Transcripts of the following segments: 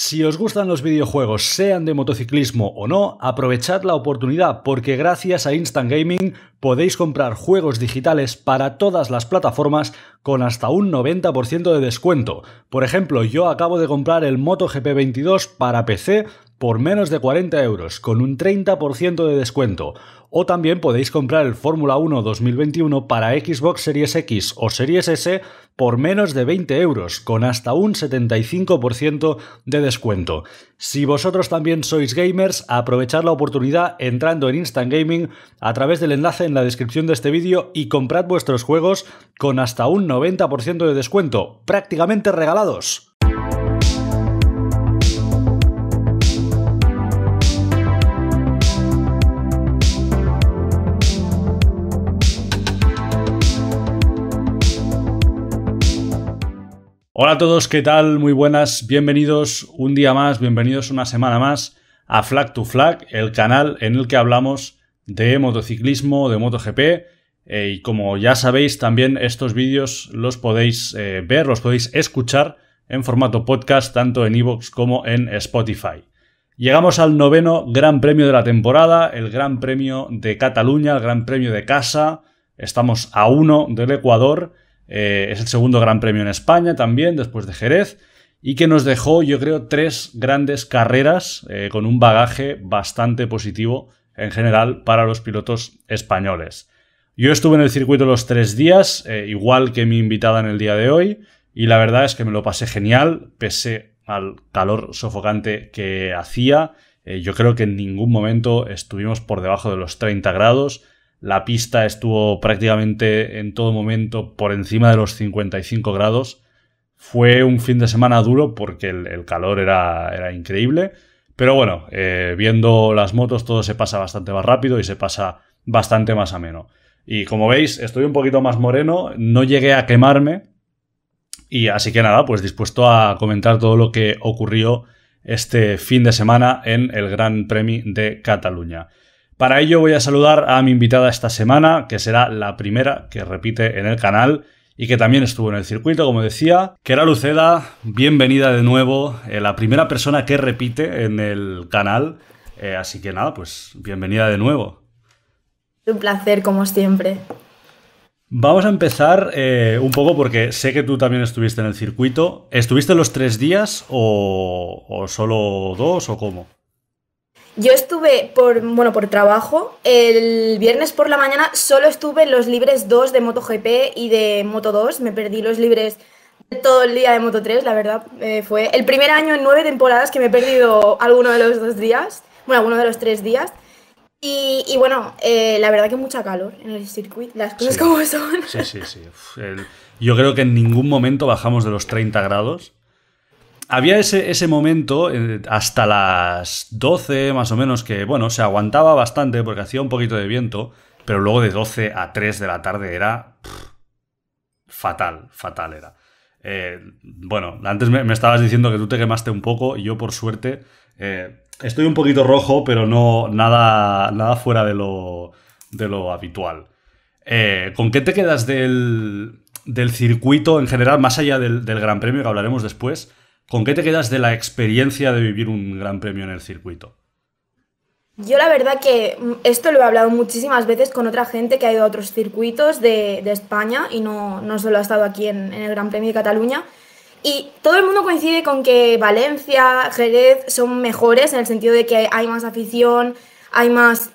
Si os gustan los videojuegos, sean de motociclismo o no, aprovechad la oportunidad porque gracias a Instant Gaming podéis comprar juegos digitales para todas las plataformas con hasta un 90% de descuento. Por ejemplo, yo acabo de comprar el MotoGP 22 para PC por menos de 40 euros, con un 30% de descuento. O también podéis comprar el Fórmula 1 2021 para Xbox Series X o Series S por menos de 20 euros, con hasta un 75% de descuento. Si vosotros también sois gamers, aprovechad la oportunidad entrando en Instant Gaming a través del enlace en la descripción de este vídeo y comprad vuestros juegos con hasta un 90% de descuento, prácticamente regalados. Hola a todos, ¿qué tal? Muy buenas, bienvenidos un día más, bienvenidos una semana más a Flag to Flag, el canal en el que hablamos de motociclismo, de MotoGP. Eh, y como ya sabéis, también estos vídeos los podéis eh, ver, los podéis escuchar en formato podcast, tanto en iVoox como en Spotify. Llegamos al noveno Gran Premio de la temporada, el Gran Premio de Cataluña, el Gran Premio de Casa. Estamos a uno del Ecuador. Eh, es el segundo gran premio en España también, después de Jerez, y que nos dejó, yo creo, tres grandes carreras eh, con un bagaje bastante positivo en general para los pilotos españoles. Yo estuve en el circuito los tres días, eh, igual que mi invitada en el día de hoy, y la verdad es que me lo pasé genial, pese al calor sofocante que hacía. yo creo que en ningún momento estuvimos por debajo de los 30 grados la pista estuvo prácticamente en todo momento por encima de los 55 grados. Fue un fin de semana duro porque el, calor era, increíble. Pero bueno, eh, viendo las motos todo se pasa bastante más rápido y se pasa bastante más ameno. Y como veis, estoy un poquito más moreno, no llegué a quemarme. Y así que nada, pues dispuesto a comentar todo lo que ocurrió este fin de semana en el Gran Premio de Cataluña. Para ello voy a saludar a mi invitada esta semana, que será la primera que repite en el canal y que también estuvo en el circuito, como decía. que era Luceda, bienvenida de nuevo, eh, la primera persona que repite en el canal. Eh, así que nada, pues bienvenida de nuevo. Un placer, como siempre. Vamos a empezar eh, un poco porque sé que tú también estuviste en el circuito. ¿Estuviste los tres días o, o solo dos o cómo? Yo estuve por, bueno, por trabajo, el viernes por la mañana solo estuve en los libres 2 de MotoGP y de Moto 2, me perdí los libres todo el día de Moto 3, la verdad, eh, fue el primer año en nueve temporadas que me he perdido alguno de los dos días, bueno, alguno de los tres días. Y, bueno, eh, la verdad que mucha calor en el circuito, las cosas como son. Sí, sí, sí. yo creo que en ningún momento bajamos de los 30 grados había ese, ese momento eh, hasta las 12 más o menos que, bueno, se aguantaba bastante porque hacía un poquito de viento, pero luego de 12 a 3 de la tarde era fatal, fatal era. Eh, bueno, antes me, estabas diciendo que tú te quemaste un poco y yo por suerte eh, estoy un poquito rojo, pero no nada, nada fuera de lo, habitual. ¿Con qué te quedas del, del circuito en general, más allá del Gran Premio que hablaremos después? ¿Con qué te quedas de la experiencia de vivir un gran premio en el circuito? Yo la verdad que mm, esto lo he hablado muchísimas veces con otra gente que ha ido a otros circuitos de, España y no, no, solo ha estado aquí en, en, el Gran Premio de Cataluña. Y todo el mundo coincide con que Valencia, Jerez son mejores en el sentido de que hay más afición, hay más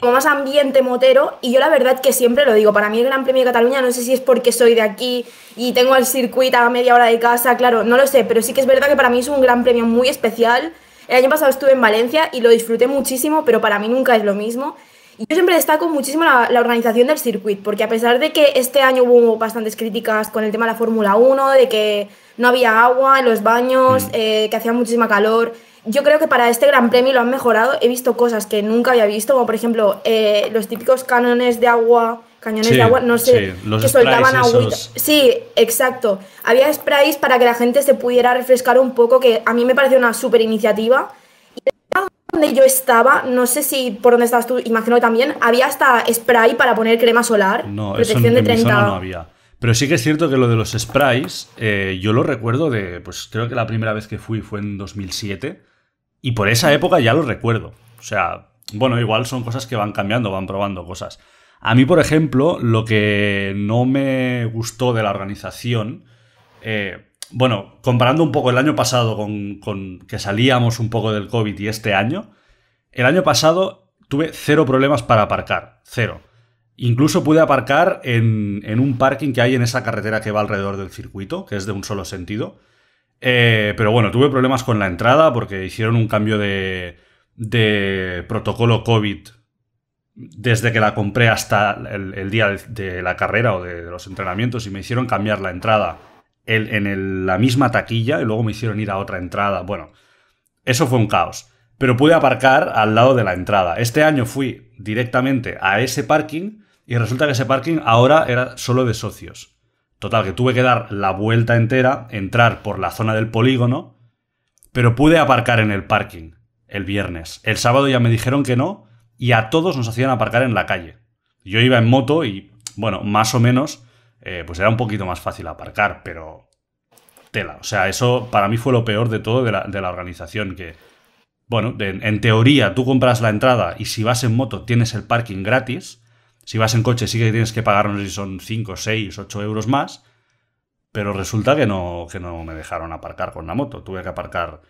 como más ambiente motero y yo la verdad que siempre lo digo, para mí el Gran Premio de Cataluña no sé si es porque soy de aquí y tengo el circuito a media hora de casa, claro, no lo sé, pero sí que es verdad que para mí es un Gran Premio muy especial. El año pasado estuve en Valencia y lo disfruté muchísimo, pero para mí nunca es lo mismo. Yo siempre destaco muchísimo la, organización del circuito, porque a pesar de que este año hubo bastantes críticas con el tema de la Fórmula 1, de que no había agua en los baños, mm. eh, que hacía muchísima calor, yo creo que para este Gran Premio lo han mejorado. He visto cosas que nunca había visto, como por ejemplo eh, los típicos cánones de agua, cañones de agua, no sé, que soltaban agüita. Sí, exacto. Había sprays para que la gente se pudiera refrescar un poco, que a mí me pareció una súper iniciativa. Y donde yo estaba, no sé si por dónde estás tú, imagino que también, había hasta spray para poner crema solar. protección de 30. Mi no había. Pero sí que es cierto que lo de los sprays, eh, yo lo recuerdo de, pues creo que la primera vez que fui fue en 2007 y por esa época ya lo recuerdo. O sea, bueno, igual son cosas que van cambiando, van probando cosas. A mí, por ejemplo, lo que no me gustó de la organización, eh, bueno, comparando un poco el año pasado con, que salíamos un poco del COVID y este año, el año pasado tuve cero problemas para aparcar, cero. Incluso pude aparcar en, en un parking que hay en esa carretera que va alrededor del circuito, que es de un solo sentido. Eh, pero bueno, tuve problemas con la entrada porque hicieron un cambio de, protocolo COVID desde que la compré hasta el, día de, la carrera o de, los entrenamientos y me hicieron cambiar la entrada en, la misma taquilla y luego me hicieron ir a otra entrada. Bueno, eso fue un caos. Pero pude aparcar al lado de la entrada. Este año fui directamente a ese parking y resulta que ese parking ahora era solo de socios. Total, que tuve que dar la vuelta entera, entrar por la zona del polígono, pero pude aparcar en el parking el viernes. El sábado ya me dijeron que no y a todos nos hacían aparcar en la calle. Yo iba en moto y, bueno, más o menos, eh, pues era un poquito más fácil aparcar, pero tela. O sea, eso para mí fue lo peor de todo de la, organización, que, bueno, en teoría tú compras la entrada y si vas en moto tienes el parking gratis, si vas en coche sí que tienes que pagar, no si son 5, 6, 8 euros más, pero resulta que no, que no me dejaron aparcar con la moto, tuve que aparcar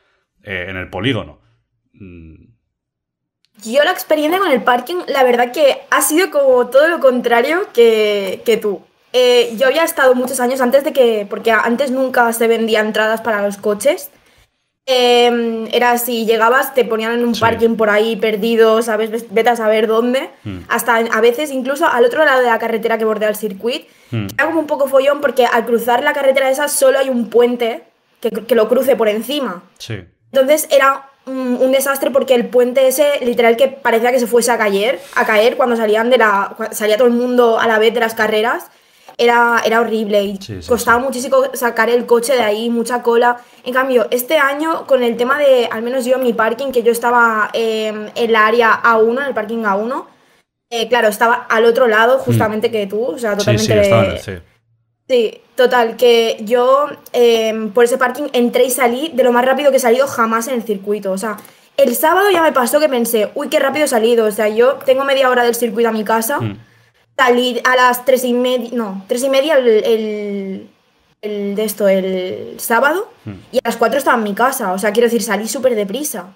eh, en el polígono. Mm. Yo la experiencia con el parking, la verdad que ha sido como todo lo contrario que, tú. Eh, yo había estado muchos años antes de que, porque antes nunca se vendían entradas para los coches, Em, era si llegabas, te ponían en un parking por ahí perdido, ¿sabes? Vete a saber dónde. Hmm. Hasta a veces, incluso al otro lado de la carretera que bordea el circuito. Hmm. Era como un poco follón porque al cruzar la carretera esa solo hay un puente que, que lo cruce por encima. Entonces era un, un, desastre porque el puente ese, literal, que parecía que se fuese a caer, a caer cuando salían de la. salía todo el mundo a la vez de las carreras era, horrible y costaba muchísimo sacar el coche de ahí, mucha cola. En cambio, este año, con el tema de, al menos yo en mi parking, que yo estaba em, en el área A1, en el parking A1, eh, claro, estaba al otro lado mm. justamente que tú, o sea, totalmente... sí, total, que yo em, por ese parking entré y salí de lo más rápido que he salido jamás en el circuito, o sea... El sábado ya me pasó que pensé, uy, qué rápido he salido. O sea, yo tengo media hora del circuito a mi casa. Mm. Salí a las tres y media, no, tres y media el, de esto, el sábado, hmm. y a las cuatro estaba en mi casa, o sea, quiero decir, salí súper deprisa.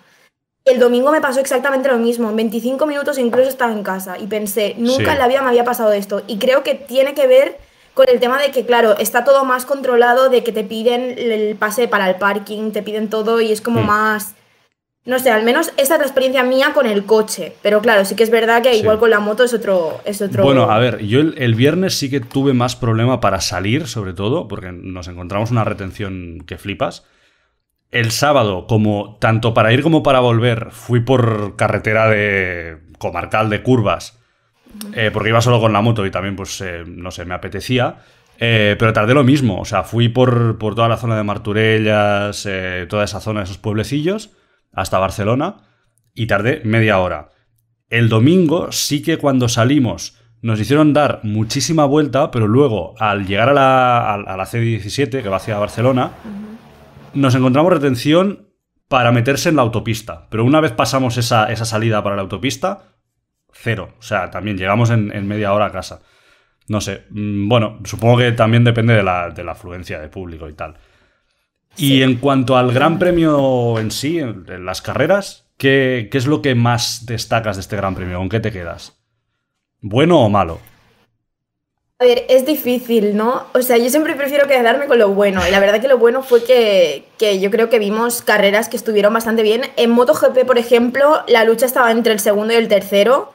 El domingo me pasó exactamente lo mismo, en 25 minutos incluso estaba en casa y pensé, nunca en la vida me había pasado esto. Y creo que tiene que ver con el tema de que, claro, está todo más controlado, de que te piden el pase para el parking, te piden todo y es como hmm. más no sé, al menos esa es la experiencia mía con el coche. Pero claro, sí que es verdad que igual con la moto es otro, otro. Bueno, a ver, yo el, viernes sí que tuve más problema para salir, sobre todo, porque nos encontramos una retención que flipas. El sábado, como tanto para ir como para volver, fui por carretera de comarcal de curvas, eh, porque iba solo con la moto y también, pues, eh, no sé, me apetecía. Eh, pero tardé lo mismo, o sea, fui por, por toda la zona de Marturellas, toda esa zona, esos pueblecillos hasta Barcelona y tardé media hora. El domingo sí que cuando salimos nos hicieron dar muchísima vuelta, pero luego al llegar a la, a C17 que va hacia Barcelona, nos encontramos retención para meterse en la autopista. Pero una vez pasamos esa, esa salida para la autopista, cero. O sea, también llegamos en, en, media hora a casa. No sé, mm, bueno, supongo que también depende de la, de la afluencia de público y tal. Y en cuanto al Gran Premio en sí, en, las carreras, ¿qué, es lo que más destacas de este Gran Premio? ¿Con qué te quedas? ¿Bueno o malo? A ver, es difícil, ¿no? O sea, yo siempre prefiero quedarme con lo bueno. Y la verdad que lo bueno fue que, yo creo que vimos carreras que estuvieron bastante bien. En MotoGP, por ejemplo, la lucha estaba entre el segundo y el tercero.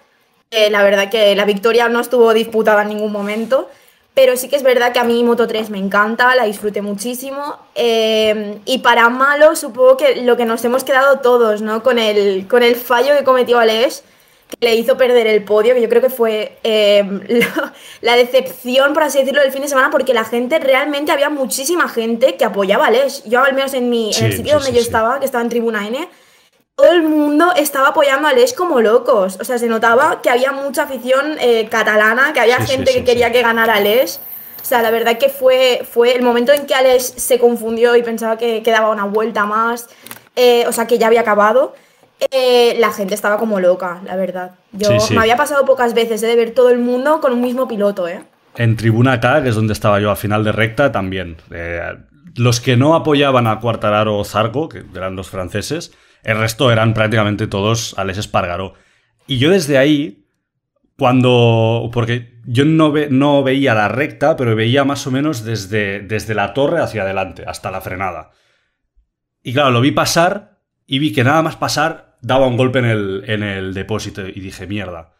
Eh, la verdad que la victoria no estuvo disputada en ningún momento. Pero sí que es verdad que a mí Moto 3 me encanta, la disfruté muchísimo. Eh, y para malo, supongo que lo que nos hemos quedado todos, ¿no? Con el, con el fallo que cometió Aleix, que le hizo perder el podio, que yo creo que fue eh, la decepción, por así decirlo, del fin de semana, porque la gente, realmente había muchísima gente que apoyaba a Yo, al menos en, mi, el sitio donde yo estaba, que estaba en Tribuna N, todo el mundo estaba apoyando a Les como locos. O sea, se notaba que había mucha afición eh, catalana, que había gente que quería que ganara Les. O sea, la verdad que fue, fue el momento en que Alex se confundió y pensaba que, quedaba una vuelta más, eh, o sea, que ya había acabado. Eh, la gente estaba como loca, la verdad. Yo me había pasado pocas veces de ver todo el mundo con un mismo piloto, ¿eh? En Tribuna K, que es donde estaba yo a final de recta, también. los que no apoyaban a Cuartararo o Zarco, que eran los franceses, el resto eran prácticamente todos Alex Espargaró. Y yo desde ahí, cuando. Porque yo no, ve, no veía la recta, pero veía más o menos desde, desde la torre hacia adelante, hasta la frenada. Y claro, lo vi pasar y vi que nada más pasar daba un golpe en el, en el depósito y dije, mierda,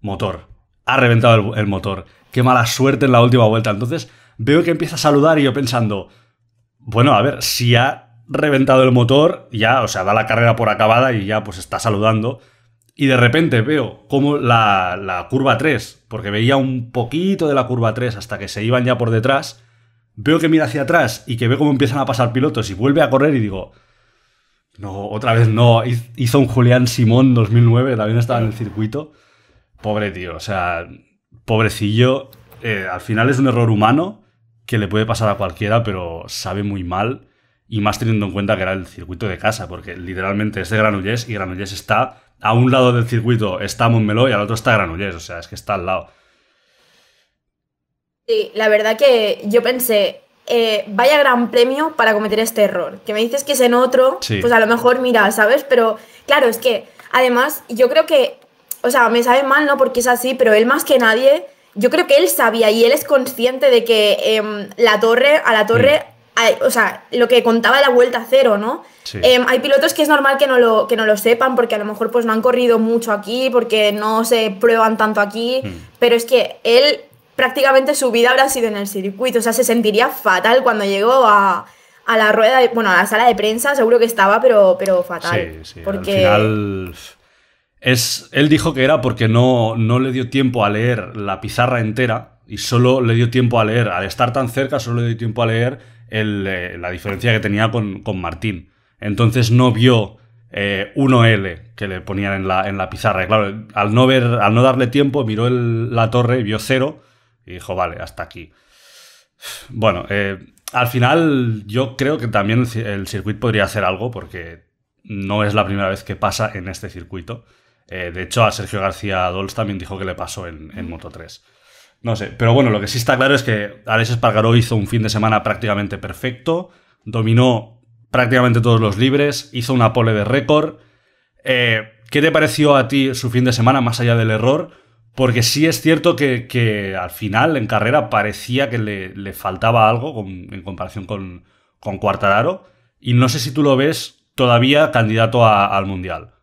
motor. Ha reventado el motor. Qué mala suerte en la última vuelta. Entonces veo que empieza a saludar y yo pensando, bueno, a ver, si ha reventado el motor, ya, o sea, da la carrera por acabada y ya pues está saludando. Y de repente veo como la, curva 3, porque veía un poquito de la curva 3 hasta que se iban ya por detrás, veo que mira hacia atrás y que ve cómo empiezan a pasar pilotos y vuelve a correr y digo, no, otra vez no, hizo un Julián Simón 2009, también estaba en el circuito. Pobre tío, o sea, pobrecillo, eh, al final es un error humano que le puede pasar a cualquiera, pero sabe muy mal y más teniendo en cuenta que era el circuito de casa, porque literalmente es de Granollers y Granollers está a un lado del circuito, está Montmeló y al otro está Granollers, o sea, es que está al lado. Sí, la verdad que yo pensé, eh, vaya gran premio para cometer este error. Que me dices que es en otro, pues a lo mejor mira, ¿sabes? Pero claro, es que además yo creo que, o sea, me sabe mal, ¿no? Porque es así, pero él más que nadie, yo creo que él sabía y él es consciente de que em, la torre, a la torre o sea, lo que contaba la vuelta a cero, ¿no? Em, hay pilotos que es normal que no, lo, que no lo sepan porque a lo mejor pues no han corrido mucho aquí, porque no se prueban tanto aquí, mm. pero es que él prácticamente su vida habrá sido en el circuito, o sea, se sentiría fatal cuando llegó a, a la rueda, bueno, a la sala de prensa, seguro que estaba, pero, pero fatal. Sí, sí, porque... al final... Es, él dijo que era porque no, no le dio tiempo a leer la pizarra entera y solo le dio tiempo a leer, al estar tan cerca, solo le dio tiempo a leer eh, la diferencia que tenía con, Martín. Entonces no vio 1L eh, que le ponían en la, pizarra. Y claro, al no, ver, al no darle tiempo, miró la torre, vio cero y dijo, vale, hasta aquí. Bueno, eh, al final yo creo que también el, circuito podría hacer algo porque no es la primera vez que pasa en este circuito. de hecho, a Sergio García Dols también dijo que le pasó en, en Moto 3. No sé, pero bueno, lo que sí está claro es que Alex Espargaró hizo un fin de semana prácticamente perfecto, dominó prácticamente todos los libres, hizo una pole de récord. Eh, ¿Qué te pareció a ti su fin de semana más allá del error? Porque sí es cierto que, al final en carrera parecía que le, faltaba algo en comparación con, con Cuartararo. Y no sé si tú lo ves todavía candidato al Mundial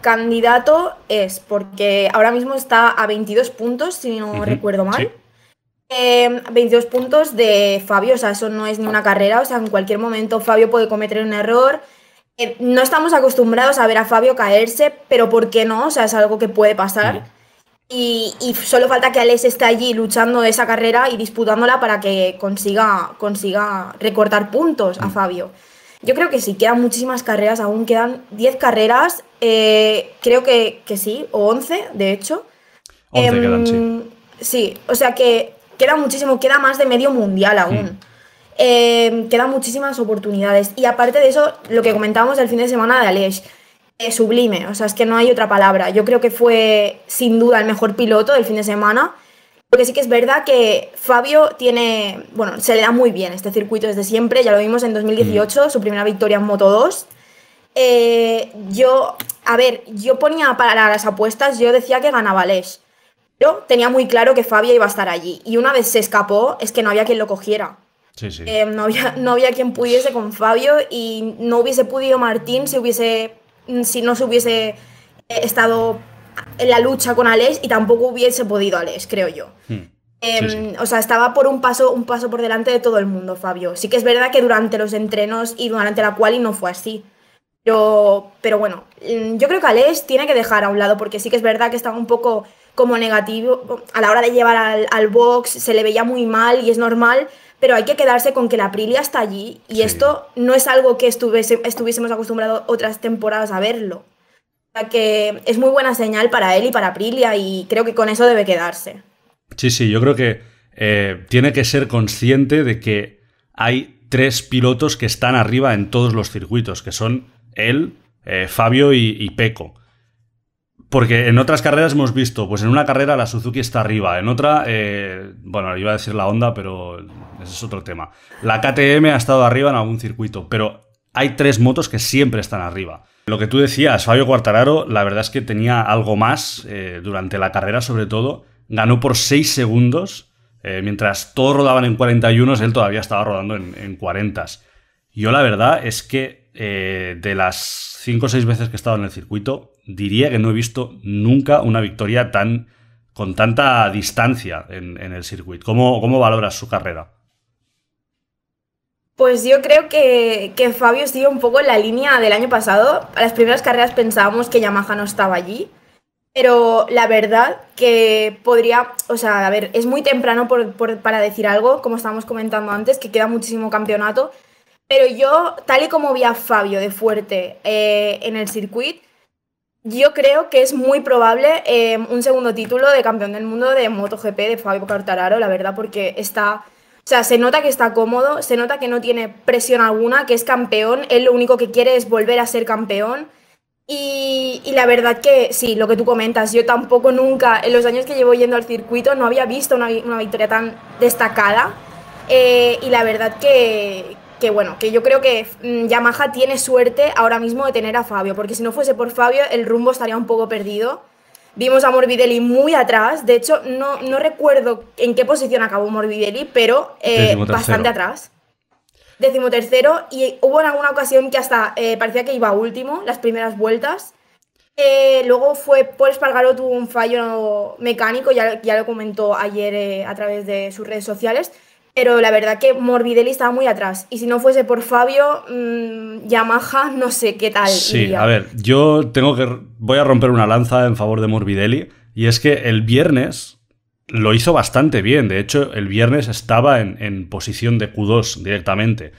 candidato es, porque ahora mismo está a 22 puntos, si no recuerdo mal. 22 eh, puntos de Fabio, o sea, eso no es ni una carrera, o sea, en cualquier momento Fabio puede cometer un error. Eh, no estamos acostumbrados a ver a Fabio caerse, pero ¿por qué no? O sea, es algo que puede pasar. y, solo falta que Alex esté allí luchando esa carrera y disputándola para que consiga, consiga recortar puntos a Fabio. Yo creo que sí, quedan muchísimas carreras, aún quedan 10 carreras, eh, creo que, sí, o 11, de hecho. 11 em, sí. o sea que queda muchísimo, queda más de medio mundial aún. Mm. Em, quedan muchísimas oportunidades. Y aparte de eso, lo que comentábamos del fin de semana de Aleix, es eh, sublime, o sea, es que no hay otra palabra. Yo creo que fue sin duda el mejor piloto del fin de semana porque sí que es verdad que Fabio tiene, bueno, se le da muy bien este circuito desde siempre, ya lo vimos en 2018, mm. su primera victoria en Moto 2. Eh, yo, a ver, yo ponía para las apuestas, yo decía que ganaba Les, pero tenía muy claro que Fabio iba a estar allí. Y una vez se escapó, es que no había quien lo cogiera. Sí, sí. Eh, no, había, no había quien pudiese con Fabio y no hubiese podido Martín si, hubiese, si no se hubiese eh, estado en la lucha con Alex y tampoco hubiese podido Alex, creo yo. Hmm. Em, o sea, estaba por un paso, un paso por delante de todo el mundo, Fabio. Sí que es verdad que durante los entrenos y durante la quali no fue así. Pero, pero bueno, mm, yo creo que Alex tiene que dejar a un lado, porque sí que es verdad que estaba un poco como negativo a la hora de llevar al, box, se le veía muy mal y es normal, pero hay que quedarse con que la Aprilia está allí y esto no es algo que estuviésemos acostumbrados otras temporadas a verlo que es muy buena señal para él y para Aprilia y creo que con eso debe quedarse. Sí, sí, yo creo que eh, tiene que ser consciente de que hay tres pilotos que están arriba en todos los circuitos, que son él, eh, Fabio y, Peco. Porque en otras carreras hemos visto, pues en una carrera la Suzuki está arriba, en otra, eh, bueno, iba a decir la Honda, pero ese es otro tema. La KTM ha estado arriba en algún circuito, pero hay tres motos que siempre están arriba. Lo que tú decías, Fabio Quartararo, la verdad es que tenía algo más eh, durante la carrera, sobre todo. Ganó por 6 segundos. Eh, mientras todos rodaban en 41, él todavía estaba rodando en, 40. Yo la verdad es que eh, de las 5 o 6 veces que he estado en el circuito, diría que no he visto nunca una victoria tan con tanta distancia en, el circuito. ¿Cómo valoras su carrera? Pues yo creo que, que, Fabio sigue un poco en la línea del año pasado. A las primeras carreras pensábamos que Yamaha no estaba allí, pero la verdad que podría, o sea, a ver, es muy temprano para decir algo, como estábamos comentando antes, que queda muchísimo campeonato, pero yo, tal y como vi a Fabio de fuerte eh, en el circuito, yo creo que es muy probable eh, un segundo título de campeón del mundo de MotoGP de Fabio Cartararo, la verdad, porque está o sea, se nota que está cómodo, se nota que no tiene presión alguna, que es campeón, él lo único que quiere es volver a ser campeón. Y, la verdad que sí, lo que tú comentas, yo tampoco nunca, en los años que llevo yendo al circuito, no había visto una, victoria tan destacada. Eh, y la verdad que, que, bueno, que yo creo que mm, Yamaha tiene suerte ahora mismo de tener a Fabio, porque si no fuese por Fabio, el rumbo estaría un poco perdido. Vimos a Morbidelli muy atrás. De hecho, no, no recuerdo en qué posición acabó Morbidelli, pero eh, bastante atrás. Décimo tercero. Y hubo en alguna ocasión que hasta eh, parecía que iba último las primeras vueltas. Eh, luego fue Paul Espargaro, tuvo un fallo mecánico, ya, ya lo comentó ayer a través de sus redes sociales. Pero la verdad que Morbidelli estaba muy atrás. Y si no fuese por Fabio, mm, Yamaha, no sé qué tal. Sí, a ver, yo tengo que. Voy a romper una lanza en favor de Morbidelli. Y es que el viernes lo hizo bastante bien. De hecho, el viernes estaba en, posición de Q2 directamente.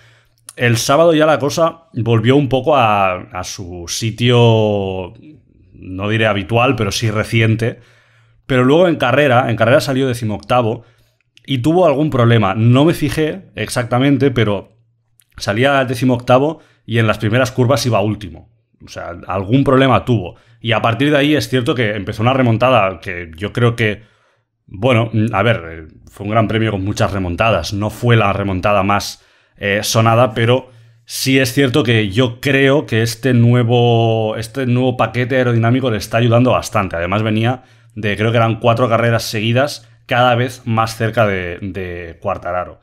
El sábado ya la cosa volvió un poco a, a su sitio, no diré habitual, pero sí reciente. Pero luego en carrera, en carrera salió decimoctavo y tuvo algún problema. No me fijé exactamente, pero salía al octavo y en las primeras curvas iba último. O sea, algún problema tuvo. Y a partir de ahí es cierto que empezó una remontada que yo creo que... Bueno, a ver, eh, fue un gran premio con muchas remontadas. No fue la remontada más eh, sonada, pero sí es cierto que yo creo que este nuevo, este nuevo paquete aerodinámico le está ayudando bastante. Además venía de, creo que eran cuatro carreras seguidas cada vez más cerca de, Cuartararo.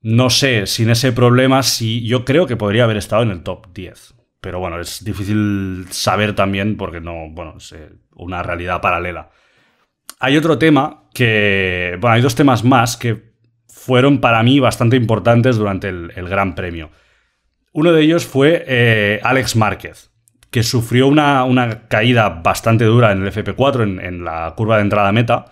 No sé, sin ese problema, si yo creo que podría haber estado en el top 10. Pero bueno, es difícil saber también porque no, bueno, es eh, una realidad paralela. Hay otro tema que, bueno, hay dos temas más que fueron para mí bastante importantes durante el, Gran Premio. Uno de ellos fue eh, Alex Márquez, que sufrió una, caída bastante dura en el FP4, en, en la curva de entrada meta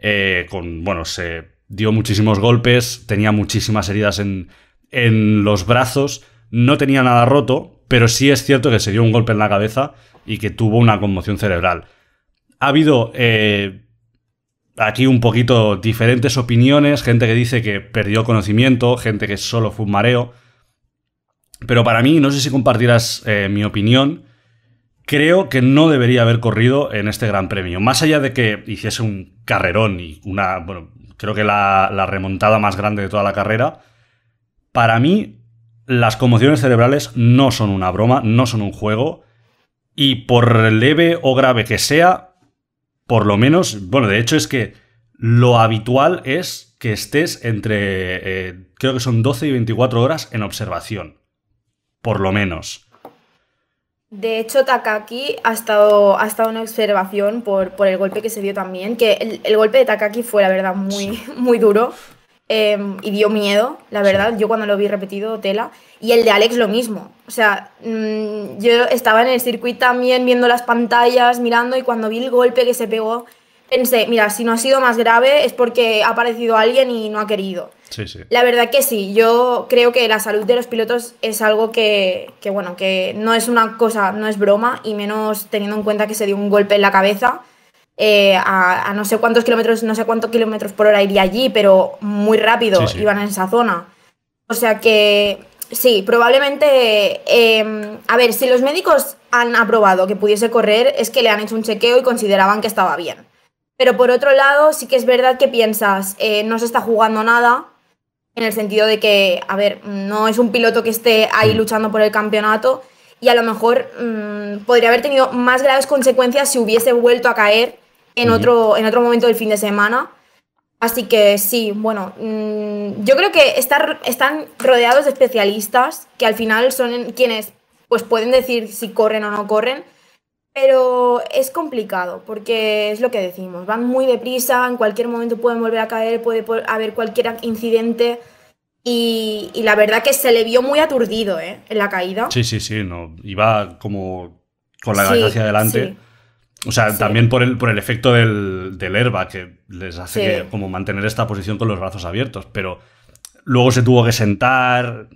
eh, con, bueno, se dio muchísimos golpes, tenía muchísimas heridas en, los brazos, no tenía nada roto, pero sí es cierto que se dio un golpe en la cabeza y que tuvo una conmoción cerebral. Ha habido eh, aquí un poquito diferentes opiniones, gente que dice que perdió conocimiento, gente que solo fue un mareo, pero para mí, no sé si compartirás eh, mi opinión, creo que no debería haber corrido en este Gran Premio. Más allá de que hiciese un carrerón y una, bueno, creo que la, remontada más grande de toda la carrera, para mí las conmociones cerebrales no son una broma, no son un juego. Y por leve o grave que sea, por lo menos, bueno, de hecho es que lo habitual es que estés entre, eh, creo que son 12 y 24 horas en observación, por lo menos. De hecho, Takaki ha estado, ha estado en observación por, por el golpe que se dio también, que el, golpe de Takaki fue, la verdad, muy, muy duro em, y dio miedo, la verdad. Yo cuando lo vi repetido, tela. Y el de Alex lo mismo. O sea, mm, yo estaba en el circuito también viendo las pantallas, mirando y cuando vi el golpe que se pegó, pensé, mira, si no ha sido más grave es porque ha aparecido alguien y no ha querido. Sí, sí. La verdad que sí, yo creo que la salud de los pilotos es algo que, que, bueno, que no es una cosa, no es broma, y menos teniendo en cuenta que se dio un golpe en la cabeza. Eh, a, no sé cuántos kilómetros, no sé cuántos kilómetros por hora iría allí, pero muy rápido iban en esa zona. O sea que sí, probablemente, em, a ver, si los médicos han aprobado que pudiese correr, es que le han hecho un chequeo y consideraban que estaba bien. Pero por otro lado, sí que es verdad que piensas, eh, no se está jugando nada, en el sentido de que, a ver, no es un piloto que esté ahí mm. luchando por el campeonato y a lo mejor mm, podría haber tenido más graves consecuencias si hubiese vuelto a caer en, otro, en otro momento del fin de semana. Así que sí, bueno, mm, yo creo que están rodeados de especialistas que al final son quienes pues pueden decir si corren o no corren. Pero es complicado, porque es lo que decimos, van muy deprisa, en cualquier momento pueden volver a caer, puede haber cualquier incidente. Y, la verdad que se le vio muy aturdido ¿eh? en la caída. Sí, sí, sí, no. iba como con la cabeza hacia adelante. O sea, también por el, efecto del, herba que les hace como mantener esta posición con los brazos abiertos, pero luego se tuvo que sentar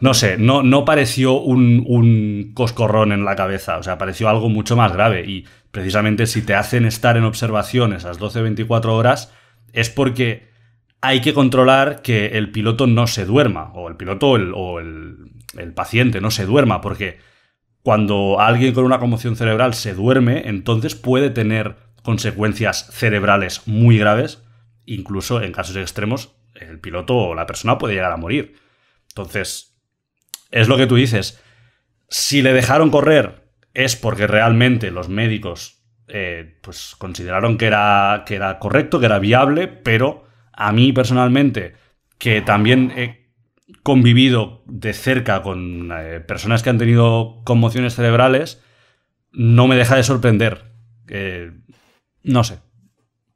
no sé, no, no pareció un, un, coscorrón en la cabeza, o sea, pareció algo mucho más grave. Y precisamente si te hacen estar en observación esas 12-24 horas, es porque hay que controlar que el piloto no se duerma, o el piloto o el paciente no se duerma, porque cuando alguien con una conmoción cerebral se duerme, entonces puede tener consecuencias cerebrales muy graves, incluso en casos extremos, el piloto o la persona puede llegar a morir. Entonces, es lo que tú dices. Si le dejaron correr es porque realmente los médicos eh, pues consideraron que era, que era correcto, que era viable, pero a mí personalmente, que también he convivido de cerca con eh, personas que han tenido conmociones cerebrales, no me deja de sorprender. Eh, no sé.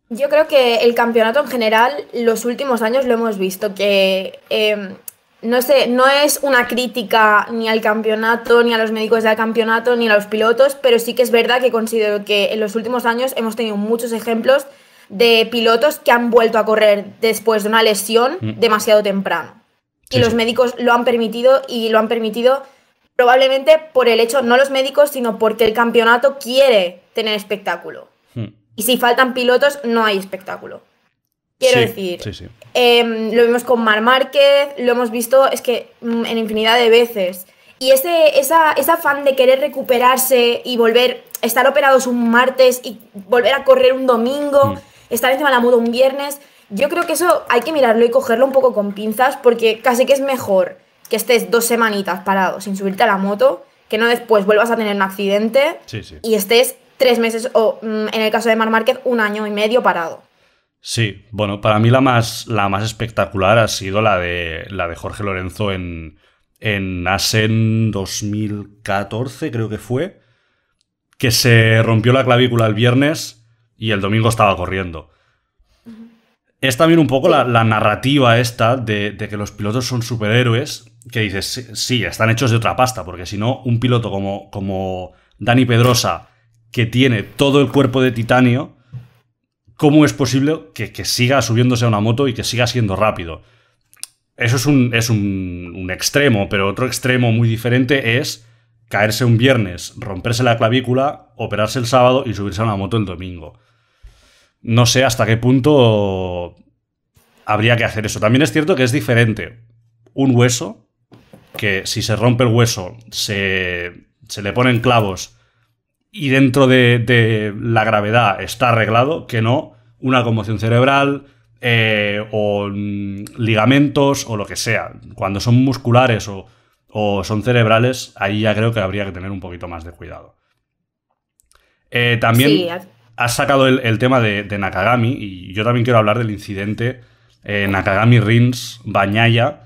Yo creo que el campeonato en general, los últimos años lo hemos visto, que em, no sé, no es una crítica ni al campeonato, ni a los médicos del campeonato, ni a los pilotos, pero sí que es verdad que considero que en los últimos años hemos tenido muchos ejemplos de pilotos que han vuelto a correr después de una lesión mm. demasiado temprano. y los médicos lo han permitido y lo han permitido probablemente por el hecho, no los médicos, sino porque el campeonato quiere tener espectáculo. Mm. Y si faltan pilotos, no hay espectáculo. Quiero decir, em, lo vimos con Mar Márquez, lo hemos visto es que mm, en infinidad de veces. Y ese, esa, afán de querer recuperarse y volver, estar operados un martes y volver a correr un domingo, mm. estar encima de la muda un viernes, yo creo que eso hay que mirarlo y cogerlo un poco con pinzas porque casi que es mejor que estés dos semanitas parado sin subirte a la moto, que no después vuelvas a tener un accidente y estés tres meses o, mm, en el caso de Mar Márquez, un año y medio parado. Sí, bueno, para mí la más, la más espectacular ha sido la de, la de Jorge Lorenzo en, en Asen 2014, creo que fue, que se rompió la clavícula el viernes y el domingo estaba corriendo. Es también un poco la, narrativa esta de, que los pilotos son superhéroes, que dices, sí, están hechos de otra pasta, porque si no, un piloto como, como Dani Pedrosa, que tiene todo el cuerpo de titanio, cómo es posible que, siga subiéndose a una moto y que siga siendo rápido. Eso es, un, extremo, pero otro extremo muy diferente es caerse un viernes, romperse la clavícula, operarse el sábado y subirse a una moto el domingo. No sé hasta qué punto habría que hacer eso. También es cierto que es diferente un hueso, que si se rompe el hueso se, se le ponen clavos y dentro de, la gravedad está arreglado que no una conmoción cerebral eh, o mm, ligamentos o lo que sea. Cuando son musculares o, son cerebrales, ahí ya creo que habría que tener un poquito más de cuidado. Eh, también has sacado el, tema de, Nakagami y yo también quiero hablar del incidente eh, Nakagami Rins Bañaya.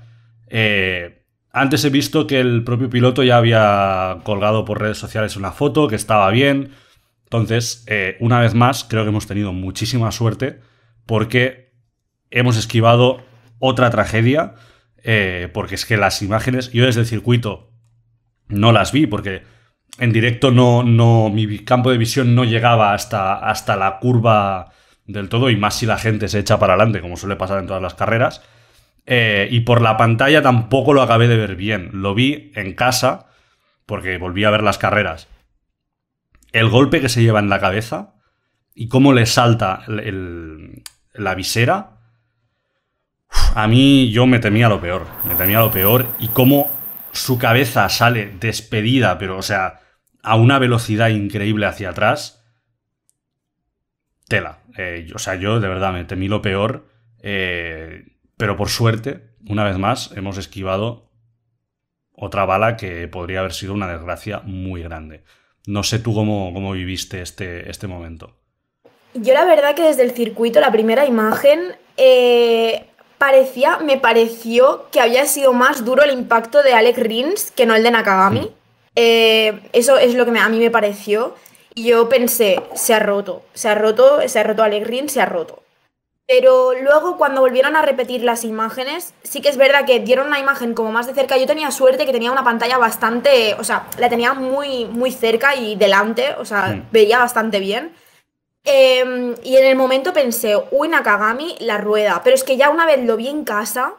Eh, antes he visto que el propio piloto ya había colgado por redes sociales una foto, que estaba bien. Entonces, eh, una vez más, creo que hemos tenido muchísima suerte porque hemos esquivado otra tragedia, eh, porque es que las imágenes, yo desde el circuito no las vi, porque en directo no, no mi campo de visión no llegaba hasta, hasta la curva del todo, y más si la gente se echa para adelante, como suele pasar en todas las carreras. Eh, y por la pantalla tampoco lo acabé de ver bien. Lo vi en casa porque volví a ver las carreras. El golpe que se lleva en la cabeza y cómo le salta el, la visera. a mí yo me temía lo peor. Me temía lo peor y cómo su cabeza sale despedida, pero o sea, a una velocidad increíble hacia atrás. Tela. Eh, o sea, yo de verdad me temí lo peor. Eh, pero por suerte, una vez más, hemos esquivado otra bala que podría haber sido una desgracia muy grande. No sé tú cómo, viviste este, este momento. Yo la verdad que desde el circuito, la primera imagen, eh, parecía, me pareció que había sido más duro el impacto de Alec Rins que no el de Nakagami. Mm. Eh, eso es lo que a mí me pareció. Y yo pensé, se ha roto, se ha roto, se ha roto Alec Rins, se ha roto. Pero luego cuando volvieron a repetir las imágenes, sí que es verdad que dieron la imagen como más de cerca. Yo tenía suerte que tenía una pantalla bastante, o sea, la tenía muy, muy cerca y delante, o sea, hmm. veía bastante bien. Em, y en el momento pensé, uy, Nakagami, la rueda. Pero es que ya una vez lo vi en casa,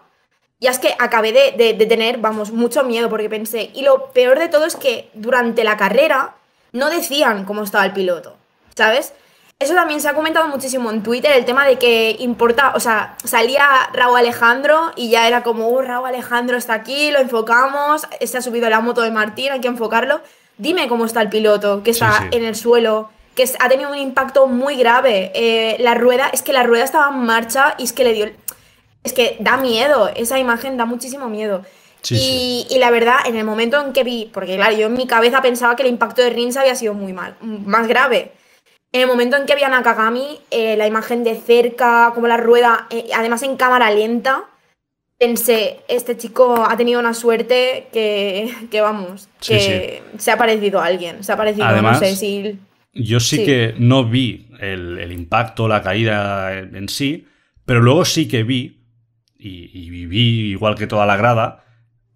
ya es que acabé de tener, vamos, mucho miedo porque pensé, y lo peor de todo es que durante la carrera no decían cómo estaba el piloto, ¿sabes? Eso también se ha comentado muchísimo en Twitter, el tema de que importa, o sea, salía Raúl Alejandro y ya era como, oh, Raúl Alejandro está aquí, lo enfocamos, se este ha subido la moto de Martín, hay que enfocarlo. Dime cómo está el piloto, que está en el suelo, que ha tenido un impacto muy grave. Eh, la rueda, es que la rueda estaba en marcha y es que le dio... Es que da miedo, esa imagen da muchísimo miedo. y, y, la verdad, en el momento en que vi, porque claro, yo en mi cabeza pensaba que el impacto de Rins había sido muy mal, más grave. En el momento en que había Nakagami, eh, la imagen de cerca, como la rueda, eh, además en cámara lenta, pensé, este chico ha tenido una suerte que, vamos, que se ha parecido a alguien, se ha parecido, a no Yo sí, que no vi el, impacto, la caída en sí, pero luego sí que vi, y, y viví igual que toda la grada,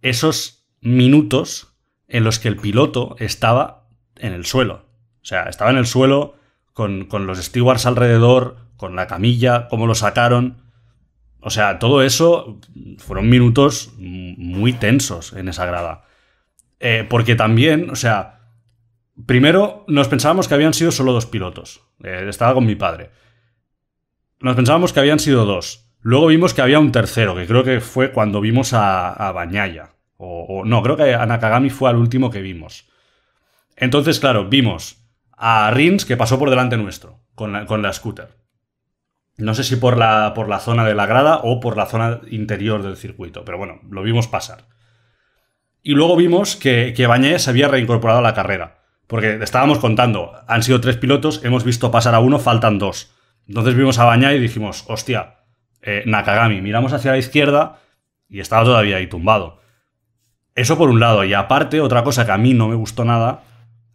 esos minutos en los que el piloto estaba en el suelo. O sea, estaba en el suelo con, los stewards alrededor, con la camilla, cómo lo sacaron. O sea, todo eso fueron minutos muy tensos en esa grada. Eh, porque también, o sea, primero nos pensábamos que habían sido solo dos pilotos. Eh, estaba con mi padre. Nos pensábamos que habían sido dos. Luego vimos que había un tercero, que creo que fue cuando vimos a, a Bañaya. O, o, no, creo que a Nakagami fue al último que vimos. Entonces, claro, vimos a Rins que pasó por delante nuestro con la, scooter. No sé si por la, por la, zona de la grada o por la zona interior del circuito, pero bueno, lo vimos pasar. Y luego vimos que, que se había reincorporado a la carrera, porque estábamos contando, han sido tres pilotos, hemos visto pasar a uno, faltan dos. Entonces vimos a Bañá y dijimos, hostia, eh, Nakagami, miramos hacia la izquierda y estaba todavía ahí tumbado. Eso por un lado, y aparte, otra cosa que a mí no me gustó nada,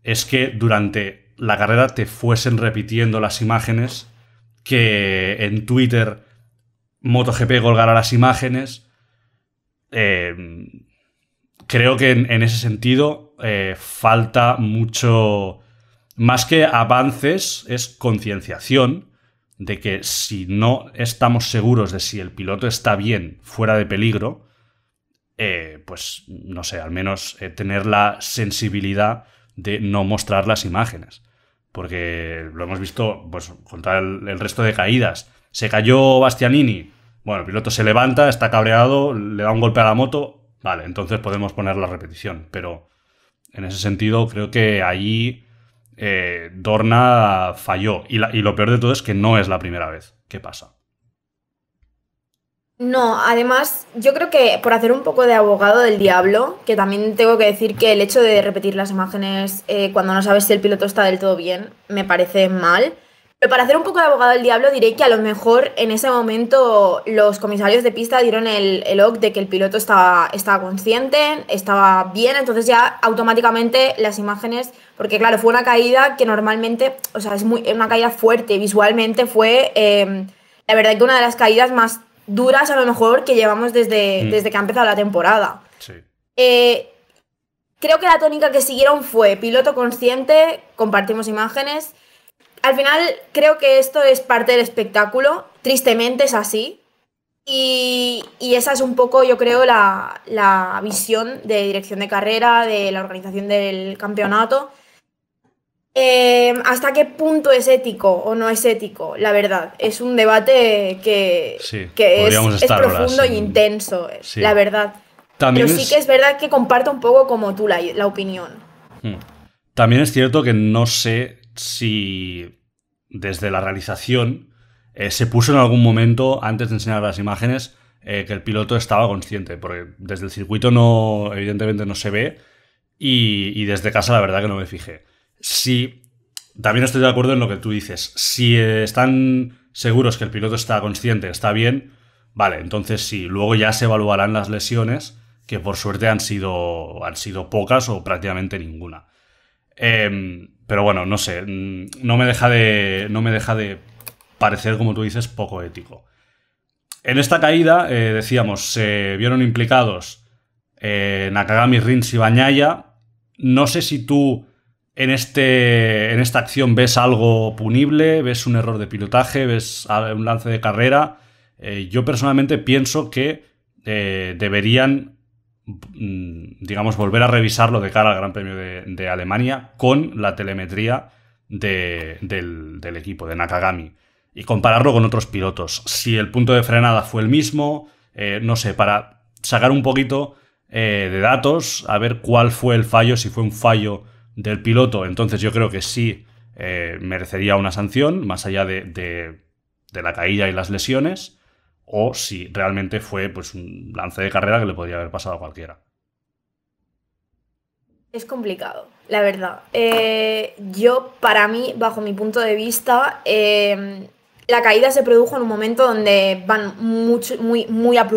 es que durante la carrera te fuesen repitiendo las imágenes, que en Twitter MotoGP colgará las imágenes. Em, creo que en, ese sentido eh, falta mucho, más que avances, es concienciación de que si no estamos seguros de si el piloto está bien, fuera de peligro, eh, pues no sé, al menos eh, tener la sensibilidad de no mostrar las imágenes. Porque lo hemos visto pues, contra el, resto de caídas. Se cayó Bastianini. Bueno, el piloto se levanta, está cabreado, le da un golpe a la moto. Vale, entonces podemos poner la repetición. Pero en ese sentido, creo que allí eh, Dorna falló. y lo peor de todo es que no es la primera vez que pasa. No, además, yo creo que por hacer un poco de abogado del diablo, que también tengo que decir que el hecho de repetir las imágenes eh, cuando no sabes si el piloto está del todo bien, me parece mal. Pero para hacer un poco de abogado del diablo, diré que a lo mejor en ese momento los comisarios de pista dieron el, el de que el piloto estaba, estaba consciente, estaba bien, entonces ya automáticamente las imágenes, porque claro, fue una caída que normalmente, o sea, es muy, una caída fuerte, visualmente fue, eh, la verdad que una de las caídas más duras a lo mejor que llevamos desde, mm. desde que ha empezado la temporada. Eh, creo que la tónica que siguieron fue piloto consciente, compartimos imágenes. Al final creo que esto es parte del espectáculo, tristemente es así. Y, y esa es un poco, yo creo, la, la, visión de dirección de carrera, de la organización del campeonato. Em, hasta qué punto es ético o no es ético, la verdad. Es un debate que, es, profundo y e intenso, eh, la verdad. Pero sí que es verdad que comparto un poco como tú la, opinión. Hmm. También es cierto que no sé si desde la realización eh, se puso en algún momento, antes de enseñar las imágenes, eh, que el piloto estaba consciente, porque desde el circuito no, evidentemente no se ve y desde casa la verdad que no me fijé. Sí, también estoy de acuerdo en lo que tú dices. Si están seguros que el piloto está consciente, está bien, vale, entonces sí. Luego ya se evaluarán las lesiones, que por suerte han sido, han sido pocas o prácticamente ninguna. Em, pero bueno, no sé, mm, no me deja de, no me deja de parecer, como tú dices, poco ético. En esta caída, eh, decíamos, se vieron implicados eh, Nakagami, Rins y Bañaya. No sé si tú en, este, en esta acción ves algo punible, ves un error de pilotaje, ves un lance de carrera. Eh, yo personalmente pienso que eh, deberían, mm, digamos, volver a revisarlo de cara al Gran Premio de, Alemania con la telemetría del, equipo, de Nakagami, y compararlo con otros pilotos. Si el punto de frenada fue el mismo, eh, no sé, para sacar un poquito de datos, a ver cuál fue el fallo, si fue un fallo del piloto, entonces yo creo que sí eh, merecería una sanción, más allá de, la caída y las lesiones, o si realmente fue pues, un lance de carrera que le podría haber pasado a cualquiera. Es complicado, la verdad. Eh, yo, para mí, bajo mi punto de vista, eh, la caída se produjo en un momento donde van mucho, muy, muy, a,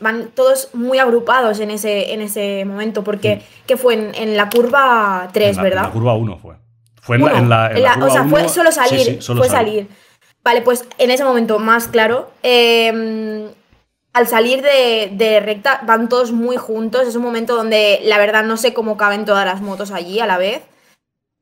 van todos muy agrupados en ese, en ese momento, porque que fue en, la curva 3, ¿verdad? En la curva 1 fue. Fue en, la, en la, O sea, fue solo salir. solo fue salir. Vale, pues en ese momento, más claro. Em, al salir de, de, recta van todos muy juntos. Es un momento donde la verdad no sé cómo caben todas las motos allí a la vez.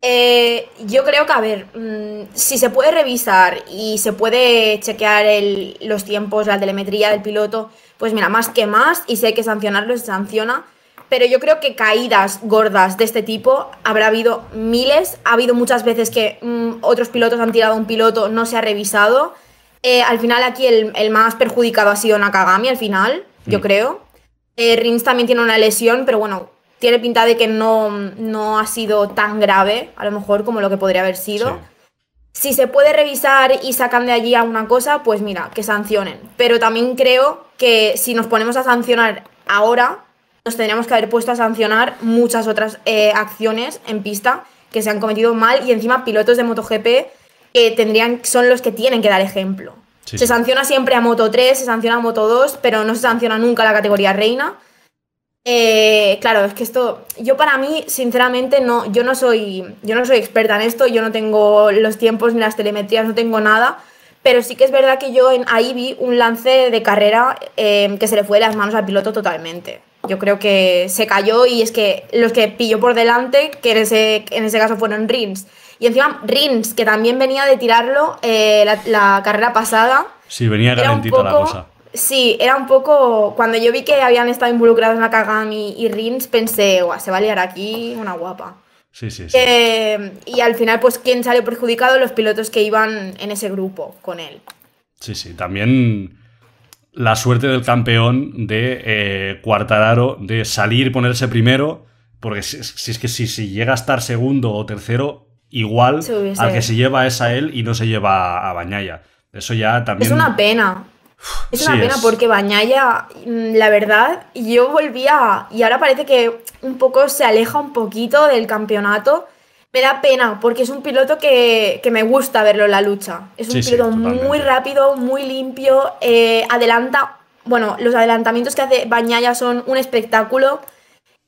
Eh, yo creo que, a ver, mm, si se puede revisar y se puede chequear el, los tiempos, la telemetría del piloto, pues mira, más que más, y sé que sancionarlo, se sanciona. Pero yo creo que caídas gordas de este tipo habrá habido miles. Ha habido muchas veces que mm, otros pilotos han tirado a un piloto, no se ha revisado. Eh, al final aquí el, más perjudicado ha sido Nakagami, al final, yo mm. creo. Eh, Rins también tiene una lesión, pero bueno, tiene pinta de que no, no ha sido tan grave, a lo mejor, como lo que podría haber sido. Si se puede revisar y sacan de allí alguna cosa, pues mira, que sancionen. Pero también creo que si nos ponemos a sancionar ahora, nos tendríamos que haber puesto a sancionar muchas otras eh, acciones en pista que se han cometido mal y encima pilotos de MotoGP que eh, tendrían, son los que tienen que dar ejemplo. Se sanciona siempre a Moto 3, se sanciona a Moto 2, pero no se sanciona nunca a la categoría reina. Eh, claro, es que esto, yo para mí, sinceramente, no, yo no soy, yo no soy experta en esto, yo no tengo los tiempos ni las telemetrías, no tengo nada, pero sí que es verdad que yo en, ahí vi un lance de carrera em, que se le fue de las manos al piloto totalmente. Yo creo que se cayó y es que los que pilló por delante, que en ese, en ese caso fueron Rins, y encima Rins, que también venía de tirarlo eh, la, carrera pasada. Sí, venía era la cosa Sí, era un poco. Cuando yo vi que habían estado involucrados Nakagami y, y Rins, pensé, Buah, se va a liar aquí una guapa. Sí, sí, sí. Eh, y al final, pues, ¿quién salió perjudicado? Los pilotos que iban en ese grupo con él. Sí, sí. También la suerte del campeón de Cuartararo eh, de salir, y ponerse primero, porque si, es que si, si, llega a estar segundo o tercero, igual al que se lleva es a él y no se lleva a Bañaya. Eso ya también. Es una pena. Es una pena porque Bañaya, mm, la verdad, yo volvía y ahora parece que un poco se aleja un poquito del campeonato. Me da pena porque es un piloto que, me gusta verlo en la lucha. Es un piloto muy rápido, muy limpio, eh, adelanta. Bueno, los adelantamientos que hace Bañaya son un espectáculo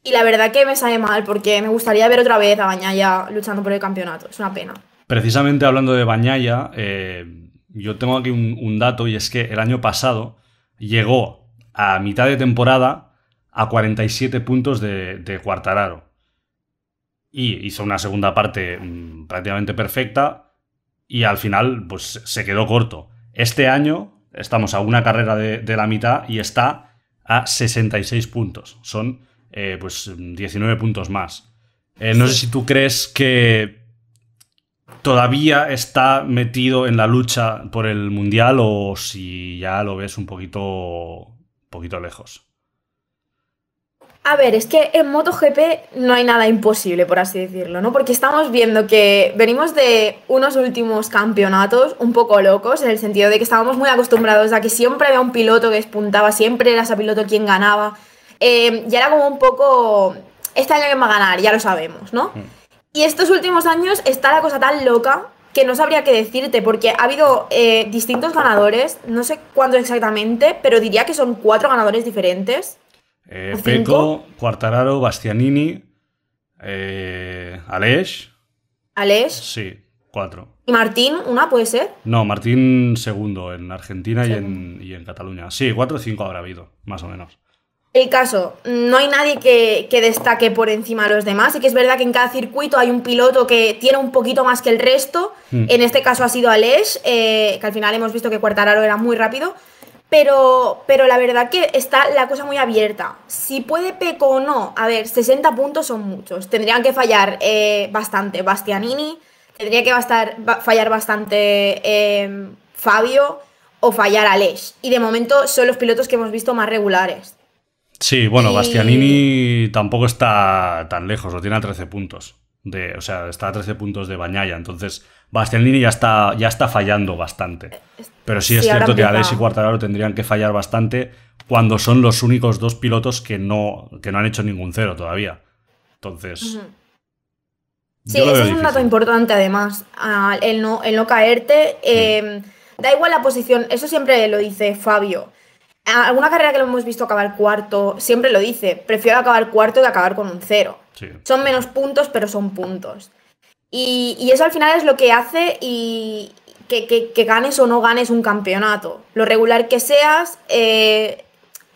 y la verdad que me sale mal porque me gustaría ver otra vez a Bañaya luchando por el campeonato. Es una pena. Precisamente hablando de Bañaya, eh, yo tengo aquí un, dato y es que el año pasado llegó a mitad de temporada a 47 puntos de, Cuartararo. Y hizo una segunda parte mm, prácticamente perfecta y al final pues, se quedó corto. Este año estamos a una carrera de, la mitad y está a 66 puntos. Son eh, pues 19 puntos más. Eh, no sé si tú crees que todavía está metido en la lucha por el Mundial o si ya lo ves un poquito, poquito lejos? A ver, es que en MotoGP no hay nada imposible, por así decirlo, ¿no? Porque estamos viendo que venimos de unos últimos campeonatos un poco locos, en el sentido de que estábamos muy acostumbrados a que siempre había un piloto que despuntaba, siempre era ese piloto quien ganaba. Eh, y era como un poco, este año que va a ganar, ya lo sabemos, ¿no? Mm. Y estos últimos años está la cosa tan loca que no sabría qué decirte, porque ha habido eh, distintos ganadores, no sé cuántos exactamente, pero diría que son cuatro ganadores diferentes. Eh, Peco, Cuartararo, Bastianini, eh, Alej. Sí, cuatro. ¿Y Martín, una puede ser? No, Martín segundo en Argentina y, en, y en Cataluña. Sí, cuatro o cinco habrá habido, más o menos caso, no hay nadie que, destaque por encima de los demás. y que es verdad que en cada circuito hay un piloto que tiene un poquito más que el resto. Hmm. En este caso ha sido Aleix, eh, que al final hemos visto que Cuartararo era muy rápido. Pero, pero la verdad que está la cosa muy abierta. Si puede Peco o no, a ver, 60 puntos son muchos. Tendrían que fallar eh, bastante Bastianini, tendría que fallar bastante eh, Fabio o fallar Aleix. Y de momento son los pilotos que hemos visto más regulares. Sí, bueno, Bastianini tampoco está tan lejos, lo tiene a 13 puntos. De, o sea, está a 13 puntos de Bañaya, entonces Bastianini ya está, ya está fallando bastante. Eh, Pero sí es cierto que Alex y Cuartararo tendrían que fallar bastante cuando son los únicos dos pilotos que no, no han hecho ningún cero todavía. Entonces... Sí, ese es un dato importante además, el no, caerte. Em, da igual la posición, eso siempre lo dice Fabio alguna carrera que lo hemos visto acabar cuarto, siempre lo dice, prefiero acabar cuarto de acabar con un cero. Son menos puntos, pero son puntos. Y, eso al final es lo que hace y que, ganes o no ganes un campeonato. Lo regular que seas, eh,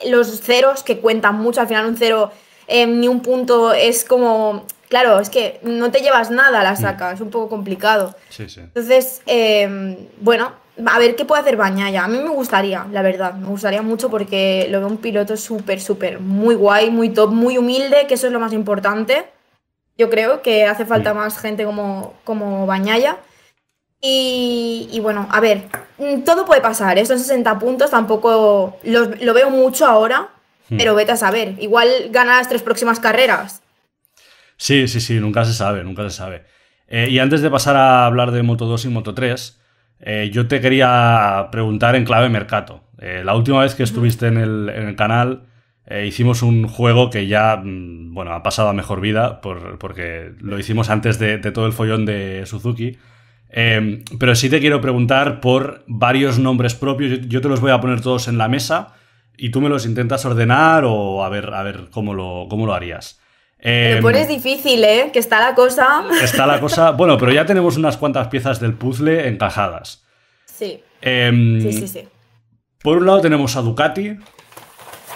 los ceros que cuentan mucho, al final un cero eh, ni un punto es como... Claro, es que no te llevas nada a la mm. saca, es un poco complicado. Entonces, eh, bueno, a ver qué puede hacer Bañaya. A mí me gustaría, la verdad, me gustaría mucho porque lo veo un piloto súper, súper, muy guay, muy top, muy humilde, que eso es lo más importante. Yo creo que hace falta más gente como, como Bañaya. Y, bueno, a ver, mm, todo puede pasar, ¿eh? Estos 60 puntos, tampoco lo, veo mucho ahora, hmm. pero vete a saber. Igual gana las tres próximas carreras. Sí, sí, sí, nunca se sabe, nunca se sabe. Eh, y antes de pasar a hablar de Moto 2 y Moto 3, eh, yo te quería preguntar en clave mercato. Eh, la última vez que estuviste en el, canal eh, hicimos un juego que ya, mm, bueno, ha pasado a mejor vida por, porque lo hicimos antes de, todo el follón de Suzuki. Em, pero sí te quiero preguntar por varios nombres propios. Yo, te los voy a poner todos en la mesa y tú me los intentas ordenar o a ver, a ver cómo, cómo lo harías. Eh, pero em, pones difícil, ¿eh? Que está la cosa. Está la cosa. Bueno, pero ya tenemos unas cuantas piezas del puzzle encajadas. Sí. Em, sí, sí, sí. Por un lado tenemos a Ducati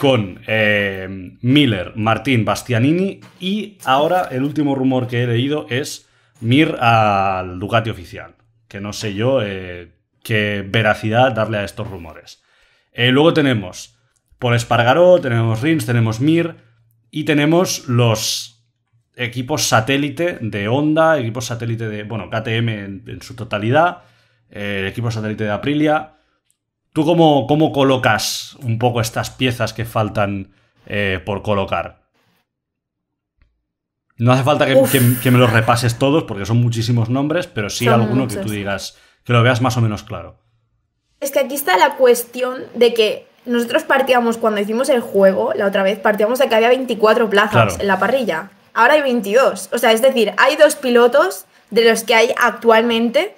con em, Miller, Martín, Bastianini y ahora el último rumor que he leído es Mir al Ducati oficial. Que no sé yo eh, qué veracidad darle a estos rumores. Eh, luego tenemos por Espargaró, tenemos Rins, tenemos Mir. Y tenemos los equipos satélite de Honda, equipos satélite de, bueno, KTM en, su totalidad, eh, equipos satélite de Aprilia. ¿Tú cómo, cómo, colocas un poco estas piezas que faltan eh, por colocar? No hace falta que, me los repases todos porque son muchísimos nombres, pero sí alguno que tú digas, que lo veas más o menos claro. Es que aquí está la cuestión de que nosotros partíamos, cuando hicimos el juego la otra vez, partíamos de que había 24 plazas en la parrilla. Ahora hay 22. O sea, es decir, hay dos pilotos de los que hay actualmente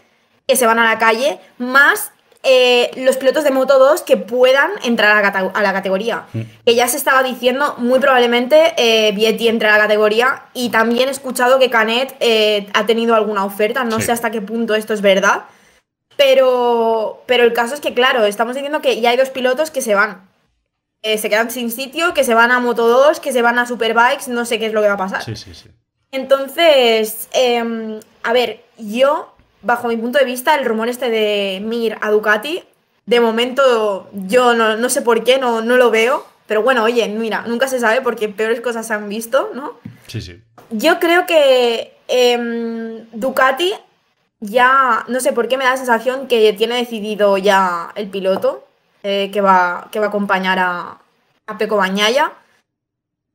que se van a la calle, más eh, los pilotos de Moto 2 que puedan entrar a la, categoría. Mm. Que ya se estaba diciendo, muy probablemente eh, Vietti entra a la categoría y también he escuchado que Canet eh, ha tenido alguna oferta, no sé hasta qué punto esto es verdad. Pero, pero el caso es que, claro, estamos diciendo que ya hay dos pilotos que se van. Eh, se quedan sin sitio, que se van a Moto 2, que se van a Superbikes, no sé qué es lo que va a pasar. Sí, sí, sí. Entonces, em, a ver, yo, bajo mi punto de vista, el rumor este de Mir a Ducati, de momento yo no, sé por qué, no, no lo veo. Pero bueno, oye, mira, nunca se sabe porque peores cosas se han visto, ¿no? Sí, sí. Yo creo que em, Ducati ya, no sé por qué me da la sensación que tiene decidido ya el piloto eh, que, va, que va a acompañar a, a Peco Bañaya.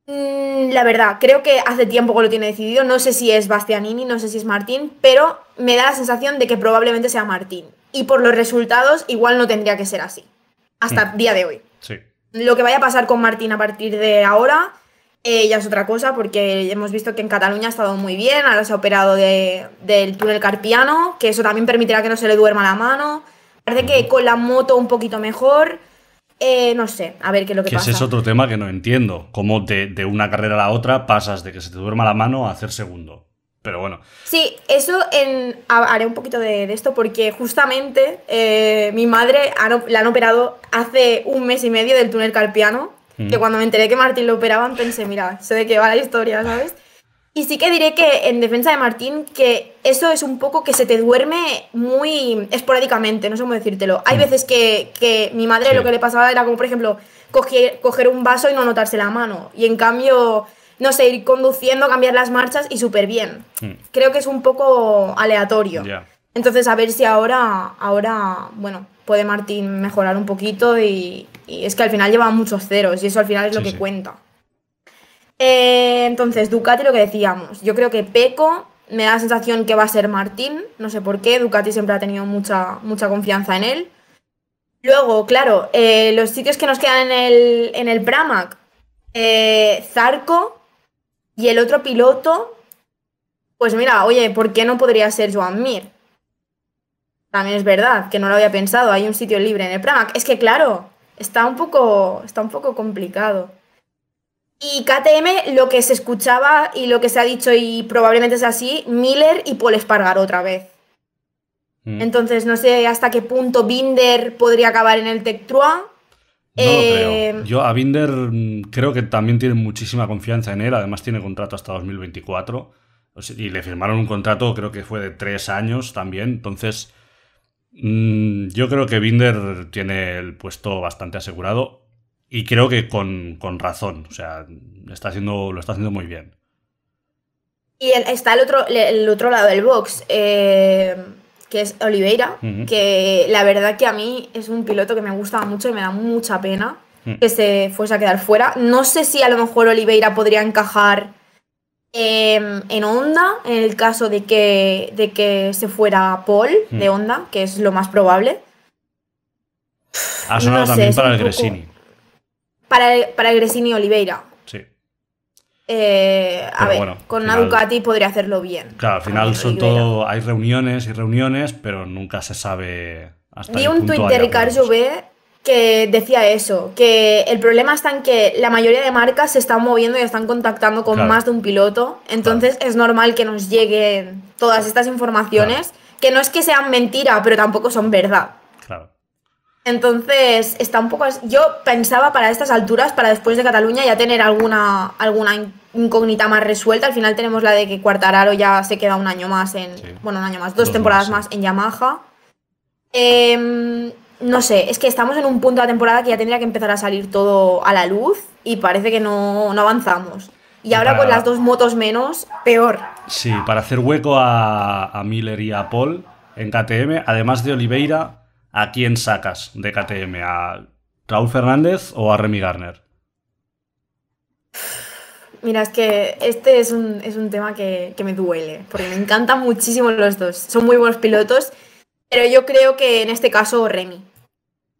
Mm, la verdad, creo que hace tiempo que lo tiene decidido. No sé si es Bastianini, no sé si es Martín, pero me da la sensación de que probablemente sea Martín. Y por los resultados, igual no tendría que ser así. Hasta el mm. día de hoy. Sí. Lo que vaya a pasar con Martín a partir de ahora ella eh, ya es otra cosa, porque hemos visto que en Cataluña ha estado muy bien, ahora se ha operado del túnel carpiano, que eso también permitirá que no se le duerma la mano. Parece que mm. con la moto un poquito mejor. Eh, no sé, a ver qué es lo que, que Ese es otro tema que no entiendo. Cómo de, de, una carrera a la otra pasas de que se te duerma la mano a hacer segundo. Pero bueno. Sí, eso en, haré un poquito de, esto porque justamente eh, mi madre la han operado hace un mes y medio del túnel carpiano Mm. Que cuando me enteré que Martín lo operaban, pensé, mira, sé de qué va la historia, ¿sabes? Y sí que diré que en defensa de Martín, que eso es un poco que se te duerme muy esporádicamente, no sé cómo decírtelo. Hay mm. veces que, que mi madre lo que le pasaba era como, por ejemplo, coger, un vaso y no notarse la mano. Y en cambio, no sé, ir conduciendo, cambiar las marchas y súper bien. Mm. Creo que es un poco aleatorio. Entonces, a ver si ahora, ahora, bueno, puede Martín mejorar un poquito y, es que al final lleva muchos ceros y eso al final es lo que cuenta. Eh, entonces, Ducati lo que decíamos, yo creo que Peco me da la sensación que va a ser Martín, no sé por qué, Ducati siempre ha tenido mucha, mucha confianza en él. Luego, claro, eh, los sitios que nos quedan en el, en Pramac, eh, Zarco y el otro piloto, pues mira, oye, ¿por qué no podría ser Joan Mir? También es verdad que no lo había pensado, hay un sitio libre en el Pramac. Es que claro, está un poco, está un poco complicado. Y KTM, lo que se escuchaba y lo que se ha dicho, y probablemente es así, Miller y Paul Espargar otra vez. Mm. Entonces, no sé hasta qué punto Binder podría acabar en el Tech eh, Yo a Binder mm, creo que también tiene muchísima confianza en él. Además, tiene contrato hasta 2024. Y le firmaron un contrato, creo que fue de tres años también. Entonces, Mm, yo creo que Binder tiene el puesto bastante asegurado y creo que con, razón. O sea, está haciendo, lo está haciendo muy bien. Y está el otro, el otro lado del box, eh, que es Oliveira, que la verdad que a mí es un piloto que me gusta mucho y me da mucha pena mm. que se fuese a quedar fuera. No sé si a lo mejor Oliveira podría encajar Em, en Honda en el caso de que, de que se fuera Paul de hmm. Honda que es lo más probable. Ha sonado también para, el para Gresini. Para el, Gresini Oliveira. Sí. Eh, a ver, con podría hacerlo bien. Claro, al final son todo, hay reuniones y reuniones, pero nunca se sabe hasta Vi un Twitter de Ricardo B que decía eso, que el problema está en que la mayoría de marcas se están moviendo y están contactando con más de un piloto, entonces es normal que nos lleguen todas estas informaciones, que no es que sean mentira, pero tampoco son verdad. Claro. Entonces, está un poco... Yo pensaba para estas alturas, para después de Cataluña, ya tener alguna, alguna incógnita más resuelta. Al final tenemos la de que Cuartararo ya se queda un año más en... Bueno, un año más, dos, temporadas más, más en Yamaha. Eh, no sé, es que estamos en un punto de la temporada que ya tendría que empezar a salir todo a la luz y parece que no, avanzamos. Y ahora con las dos motos menos, peor. Sí, para hacer hueco a, Miller y a Paul en KTM, además de Oliveira, ¿a quién sacas de KTM? ¿A Raúl Fernández o a Remy Garner? Mira, es que este es un, tema que, que, me duele, porque me encantan muchísimo los dos. Son muy buenos pilotos pero yo creo que en este caso Remy.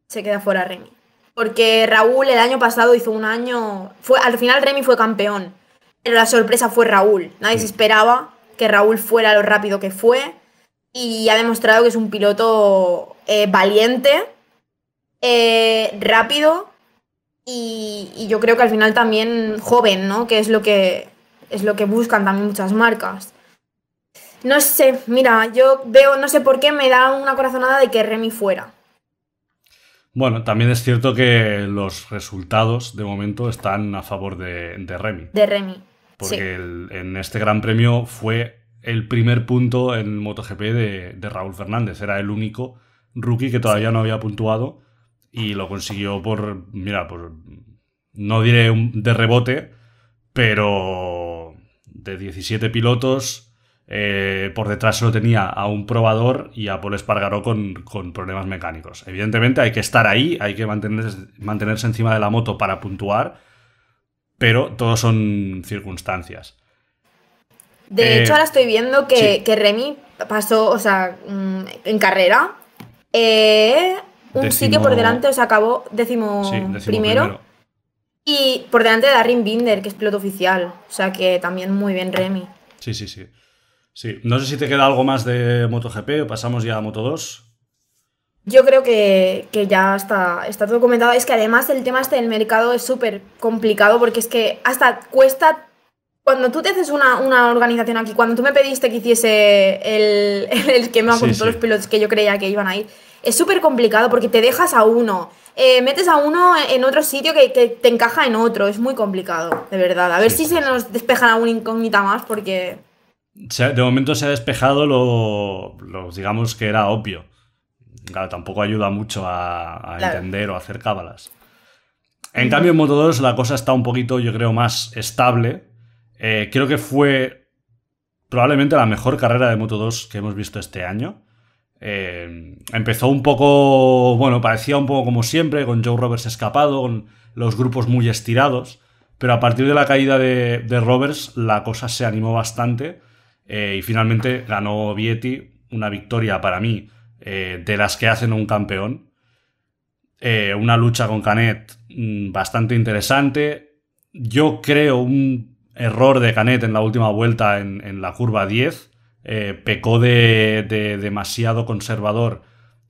Se queda fuera Remy. Porque Raúl el año pasado hizo un año. Fue, al final Remy fue campeón. Pero la sorpresa fue Raúl. Nadie se esperaba que Raúl fuera lo rápido que fue. Y ha demostrado que es un piloto eh, valiente, eh, rápido y, y, yo creo que al final también joven, ¿no? Que es lo que, es lo que buscan también muchas marcas. No sé, mira, yo veo, no sé por qué me da una corazonada de que Remy fuera. Bueno, también es cierto que los resultados de momento están a favor de, Remy. De Remy. Porque en este Gran Premio fue el primer punto en MotoGP de, de Raúl Fernández. Era el único rookie que todavía no había puntuado y lo consiguió por, mira, por, no diré de rebote, pero de 17 pilotos, eh, por detrás solo tenía a un probador y a Paul Espargaró con, problemas mecánicos. Evidentemente hay que estar ahí, hay que mantenerse, mantenerse, encima de la moto para puntuar, pero todo son circunstancias. De eh, hecho, ahora estoy viendo que, Remy pasó, o sea, mm, en carrera, eh, un sitio por delante, o sea, acabó décimo, primero, Y por delante de Darin Binder, que es piloto oficial. O sea que también muy bien Remy. Sí, sí, sí. Sí, no sé si te queda algo más de MotoGP o pasamos ya a Moto 2. Yo creo que, ya está, está todo comentado. Es que además el tema este del mercado es súper complicado porque es que hasta cuesta... Cuando tú te haces una, organización aquí, cuando tú me pediste que hiciese el, el esquema con todos los pilotos que yo creía que iban a ir, es súper complicado porque te dejas a uno, eh, metes a uno en otro sitio que, te encaja en otro. Es muy complicado, de verdad. A ver si se nos despejan alguna incógnita más porque de momento se ha despejado lo, digamos que era obvio. Claro, tampoco ayuda mucho a, entender o hacer cábalas. En cambio, en Moto 2 la cosa está un poquito, yo creo, más estable. Eh, creo que fue probablemente la mejor carrera de Moto 2 que hemos visto este año. Eh, empezó un poco, bueno, parecía un poco como siempre, con Joe Roberts escapado, con los grupos muy estirados, pero a partir de la caída de, de Roberts la cosa se animó bastante eh, y finalmente ganó Vietti, una victoria para mí eh, de las que hacen un campeón. Eh, una lucha con Canet mm, bastante interesante. Yo creo un error de Canet en la última vuelta en, la curva 10. pecó de, demasiado conservador